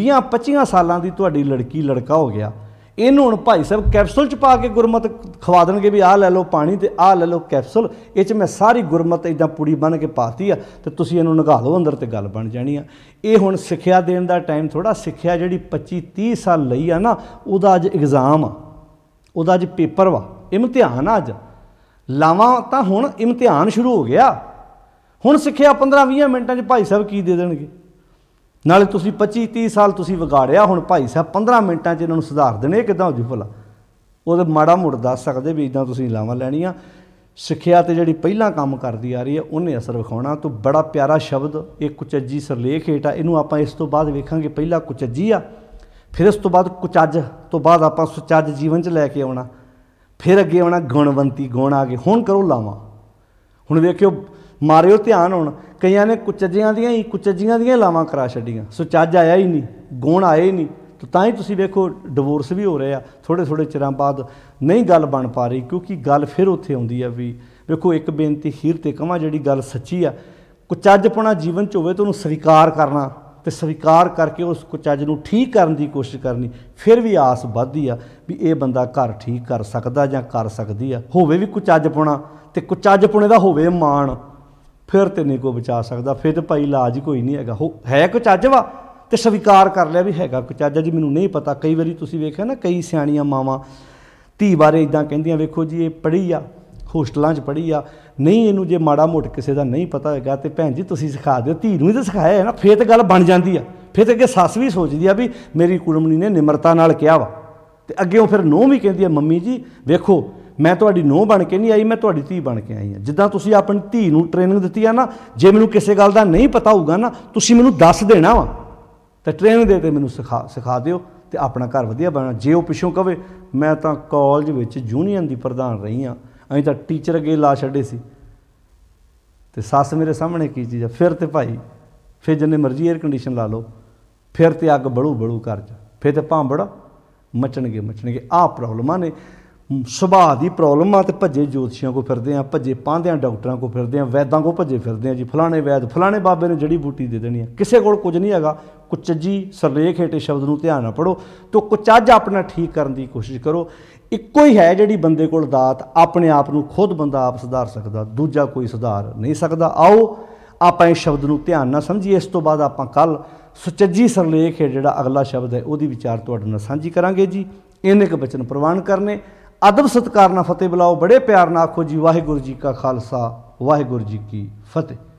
A: 20 25 ਸਾਲਾਂ ਦੀ ਤੁਹਾਡੀ ਲੜਕੀ ਲੜਕਾ ਹੋ ਗਿਆ ਇਹਨੂੰ ਹੁਣ ਭਾਈ ਸਾਹਿਬ ਕੈਪਸੂਲ ਚ ਪਾ ਕੇ ਗੁਰਮਤ ਖਵਾ ਦੇਣਗੇ ਵੀ ਆਹ ਲੈ ਲਓ ਪਾਣੀ ਤੇ ਆਹ ਲੈ ਲਓ ਕੈਪਸੂਲ ਇਹ ਚ ਮੈਂ ਸਾਰੀ ਗੁਰਮਤ ਇਦਾਂ ਪੂਰੀ ਬਣ ਕੇ ਪਾਤੀ ਆ ਤੇ ਤੁਸੀਂ ਇਹਨੂੰ ਨਿਗਾ ਲਓ ਅੰਦਰ ਤੇ ਗੱਲ ਬਣ ਜਾਣੀ ਆ ਇਹ ਹੁਣ ਸਿੱਖਿਆ ਦੇਣ ਦਾ ਟਾਈਮ ਥੋੜਾ ਸਿੱਖਿਆ ਜਿਹੜੀ 25 30 ਸਾਲ ਲਈ ਆ ਨਾ ਉਹਦਾ ਅੱਜ ਐਗਜ਼ਾਮ ਆ ਉਹਦਾ ਅੱਜ ਪੇਪਰ ਵਾ ਇਮਤਿਹਾਨ ਆ ਅੱਜ ਲਾਵਾਂ ਤਾਂ ਹੁਣ ਇਮਤਿਹਾਨ ਸ਼ੁਰੂ ਹੋ ਗਿਆ ਹੁਣ ਸਿੱਖਿਆ 15 20 ਮਿੰਟਾਂ 'ਚ ਭਾਈ ਸਾਹਿਬ ਕੀ ਦੇ ਦੇਣਗੇ ਨਾਲੇ ਤੁਸੀਂ 25 30 ਸਾਲ ਤੁਸੀਂ ਵਿਗਾੜਿਆ ਹੁਣ ਭਾਈ ਸਾਹਿਬ 15 ਮਿੰਟਾਂ 'ਚ ਇਹਨਾਂ ਨੂੰ ਸੁਧਾਰ ਦੇਣੇ ਇਹ ਕਿਦਾਂ ਹੋ ਜੂ ਭਲਾ ਉਹਦੇ ਮਾੜਾ ਮੁੜ ਦੱਸ ਸਕਦੇ ਵੀ ਇਦਾਂ ਤੁਸੀਂ ਲਾਵਾਂ ਲੈਣੀਆਂ ਸਿੱਖਿਆ ਤੇ ਜਿਹੜੀ ਪਹਿਲਾਂ ਕੰਮ ਕਰਦੀ ਆ ਰਹੀ ਹੈ ਉਹਨੇ ਅਸਰ ਵਿਖਾਉਣਾ ਤੋਂ ਬੜਾ ਪਿਆਰਾ ਸ਼ਬਦ ਇਹ ਕੁਚੱਜੀ ਸਰਲੇਖ ਹੇਟਾ ਇਹਨੂੰ ਆਪਾਂ ਇਸ ਤੋਂ ਬਾਅਦ ਵੇਖਾਂਗੇ ਪਹਿਲਾਂ ਕੁਚੱਜੀ ਆ ਫਿਰ ਇਸ ਤੋਂ ਬਾਅਦ ਕੁਚੱਜ ਤੋਂ ਬਾਅਦ ਆਪਾਂ ਸੁਚੱਜ ਜੀਵਨ 'ਚ ਲੈ ਕੇ ਆਉਣਾ ਫਿਰ ਅੱਗੇ ਆਉਣਾ ਗੁਣਵੰਤੀ ਗੁਣ ਆ ਕੇ ਹੁਣ ਕਰੋ ਲਾਵਾਂ ਹੁਣ ਵੇਖਿਓ ਮਾਰਿਓ ਧਿਆਨ ਹੁਣ ਕਈਆਂ ਨੇ ਕੁਚੱਜੀਆਂ ਦੀਆਂ ਹੀ ਕੁਚੱਜੀਆਂ ਦੀਆਂ ਲਾਵਾਂ ਕਰਾ ਛੱਡੀਆਂ ਸੋ ਚੱਜ ਆਇਆ ਹੀ ਨਹੀਂ ਗੁਣ ਆਏ ਹੀ ਨਹੀਂ ਤਾਂ ਤਾਂ ਹੀ ਤੁਸੀਂ ਵੇਖੋ ਡਿਵੋਰਸ ਵੀ ਹੋ ਰਹੇ ਆ ਥੋੜੇ ਥੋੜੇ ਚਿਰਾਂ ਬਾਅਦ ਨਹੀਂ ਗੱਲ ਬਣ ਪਾ ਰਹੀ ਕਿਉਂਕਿ ਗੱਲ ਫਿਰ ਉੱਥੇ ਆਉਂਦੀ ਆ ਵੀ ਵੇਖੋ ਇੱਕ ਬੇਨਤੀ ਖੀਰ ਤੇ ਕਹਾਂ ਜਿਹੜੀ ਗੱਲ ਸੱਚੀ ਆ ਕੁਚੱਜਪਣਾ ਜੀਵਨ ਚ ਹੋਵੇ ਤਾਂ ਉਹਨੂੰ ਸਵੀਕਾਰ ਕਰਨਾ ਤੇ ਸਵੀਕਾਰ ਕਰਕੇ ਉਸ ਕੁਚੱਜ ਨੂੰ ਠੀਕ ਕਰਨ ਦੀ ਕੋਸ਼ਿਸ਼ ਕਰਨੀ ਫਿਰ ਵੀ ਆਸ ਵੱਧਦੀ ਆ ਵੀ ਇਹ ਬੰਦਾ ਘਰ ਠੀਕ ਕਰ ਸਕਦਾ ਜਾਂ ਕਰ ਸਕਦੀ ਆ ਹੋਵੇ ਵੀ ਕੁਚੱਜਪਣਾ ਤੇ ਕੁਚੱਜਪਣੇ ਦਾ ਹੋਵੇ ਮਾਣ ਫਿਰ ਤੇ ਨਹੀਂ ਕੋ ਬਚਾ ਸਕਦਾ ਫਿਰ ਤੇ ਭਾਈ ਇਲਾਜ ਕੋਈ ਨਹੀਂ ਹੈਗਾ ਹੋ ਹੈ ਕੋ ਚੱਜ ਵਾ ਤੇ ਸਵੀਕਾਰ ਕਰ ਲਿਆ ਵੀ ਹੈਗਾ ਕੋ ਚੱਜ ਜੀ ਮੈਨੂੰ ਨਹੀਂ ਪਤਾ ਕਈ ਵਾਰੀ ਤੁਸੀਂ ਵੇਖਿਆ ਨਾ ਕਈ ਸਿਆਣੀਆਂ ਮਾਵਾਂ ਧੀ ਬਾਰੇ ਇਦਾਂ ਕਹਿੰਦੀਆਂ ਵੇਖੋ ਜੀ ਇਹ ਪੜ੍ਹੀ ਆ ਹੋਸਟਲਾਂ 'ਚ ਪੜ੍ਹੀ ਆ ਨਹੀਂ ਇਹਨੂੰ ਜੇ ਮਾੜਾ ਮੋਟ ਕਿਸੇ ਦਾ ਨਹੀਂ ਪਤਾ ਹੈਗਾ ਤੇ ਭੈਣ ਜੀ ਤੁਸੀਂ ਸਿਖਾ ਦਿਓ ਧੀ ਨੂੰ ਹੀ ਤਾਂ ਸਿਖਾਇਆ ਹੈ ਨਾ ਫੇਰ ਤੇ ਗੱਲ ਬਣ ਜਾਂਦੀ ਆ ਫਿਰ ਤੇ ਅੱਗੇ ਸੱਸ ਵੀ ਸੋਚਦੀ ਆ ਵੀ ਮੇਰੀ ਕੁੜਮਣੀ ਨੇ ਨਿਮਰਤਾ ਨਾਲ ਕਿਹਾ ਵਾ ਤੇ ਅੱਗੇ ਉਹ ਫਿਰ ਨੂੰਹ ਵੀ ਕਹਿੰਦੀ ਆ ਮੰਮੀ ਜੀ ਵੇਖੋ ਮੈਂ ਤੁਹਾਡੀ ਨੋ ਬਣ ਕੇ ਨਹੀਂ ਆਈ ਮੈਂ ਤੁਹਾਡੀ ਧੀ ਬਣ ਕੇ ਆਈ ਹਾਂ ਜਿੱਦਾਂ ਤੁਸੀਂ ਆਪਣੀ ਧੀ ਨੂੰ ਟ੍ਰੇਨਿੰਗ ਦਿੱਤੀ ਆ ਨਾ ਜੇ ਮੈਨੂੰ ਕਿਸੇ ਗੱਲ ਦਾ ਨਹੀਂ ਪਤਾ ਹੋਊਗਾ ਨਾ ਤੁਸੀਂ ਮੈਨੂੰ ਦੱਸ ਦੇਣਾ ਵਾ ਤਾਂ ਟ੍ਰੇਨਿੰਗ ਦੇ ਤੇ ਮੈਨੂੰ ਸਿਖਾ ਸਿਖਾ ਦਿਓ ਤੇ ਆਪਣਾ ਘਰ ਵਧੀਆ ਬਣਾ ਜੇ ਉਹ ਪਿੱਛੋਂ ਕਵੇ ਮੈਂ ਤਾਂ ਕਾਲਜ ਵਿੱਚ ਜੂਨੀਅਰ ਦੀ ਪ੍ਰਧਾਨ ਰਹੀ ਆ ਅਸੀਂ ਤਾਂ ਟੀਚਰ ਅੱਗੇ ਲਾ ਛੱਡੇ ਸੀ ਤੇ ਸੱਸ ਮੇਰੇ ਸਾਹਮਣੇ ਕੀ ਚੀਜ਼ ਆ ਫਿਰ ਤੇ ਭਾਈ ਫਿਰ ਜਿੰਨੇ ਮਰਜ਼ੀ 에ਅਰ ਕੰਡੀਸ਼ਨ ਲਾ ਲਓ ਫਿਰ ਤੇ ਅੱਗ ਬੜੂ ਬੜੂ ਕਰ ਜਾ ਫਿਰ ਤੇ ਭਾਂਬੜ ਮਚਣਗੇ ਮਚਣਗੇ ਆਹ ਪ੍ਰੋਬਲਮਾਂ ਨੇ ਸੁਭਾਅ ਦੀ ਪ੍ਰੋਬਲਮ ਆ ਤੇ ਭੱਜੇ ਜੋਤਸ਼ੀਆਂ ਕੋ ਫਿਰਦੇ ਆ ਭੱਜੇ ਪਾਂਧਿਆਂ ਡਾਕਟਰਾਂ ਕੋ ਫਿਰਦੇ ਆ ਵੈਦਾਂ ਕੋ ਭੱਜੇ ਫਿਰਦੇ ਆ ਜੀ ਫਲਾਣੇ ਵੈਦ ਫਲਾਣੇ ਬਾਬੇ ਨੇ ਜੜੀ ਬੂਟੀ ਦੇ ਦੇਣੀ ਆ ਕਿਸੇ ਕੋਲ ਕੁਝ ਨਹੀਂ ਹੈਗਾ ਕੁਚੱਜੀ ਸਰਲੇਖ ਹੇਟੇ ਸ਼ਬਦ ਨੂੰ ਧਿਆਨ ਨਾਲ ਪੜੋ ਤੋ ਕੁਚੱਜ ਆਪਣਾ ਠੀਕ ਕਰਨ ਦੀ ਕੋਸ਼ਿਸ਼ ਕਰੋ ਇੱਕੋ ਹੀ ਹੈ ਜਿਹੜੀ ਬੰਦੇ ਕੋਲ ਦਾਤ ਆਪਣੇ ਆਪ ਨੂੰ ਖੁਦ ਬੰਦਾ ਆਪ ਸੁਧਾਰ ਸਕਦਾ ਦੂਜਾ ਕੋਈ ਸੁਧਾਰ ਨਹੀਂ ਸਕਦਾ ਆਓ ਆਪਾਂ ਇਹ ਸ਼ਬਦ ਨੂੰ ਧਿਆਨ ਨਾਲ ਸਮਝੀਏ ਇਸ ਤੋਂ ਬਾਅਦ ਆਪਾਂ ਕੱਲ ਸੁਚੱਜੀ ਸਰਲੇਖ ਹੈ ਜਿਹੜਾ ਅਗਲਾ ਸ਼ਬਦ ਹੈ ਉਹਦੀ ਵਿਚਾਰ ਤੁਹਾਡੇ ਨਾਲ ਸਾਂਝੀ ਕਰਾਂਗੇ ਜੀ ਇਹਨੇ ਕ ਬਚਨ ਪ੍ਰਵਾਨ ਕਰਨੇ ਅਦਬ ਸਤਕਾਰ ਨਾਲ ਫਤਿਹ ਬੁਲਾਓ ਬੜੇ ਪਿਆਰ ਨਾਲ ਆਖੋ ਜੀ ਵਾਹਿਗੁਰੂ ਜੀ ਕਾ ਖਾਲਸਾ ਵਾਹਿਗੁਰੂ ਜੀ ਕੀ ਫਤਿਹ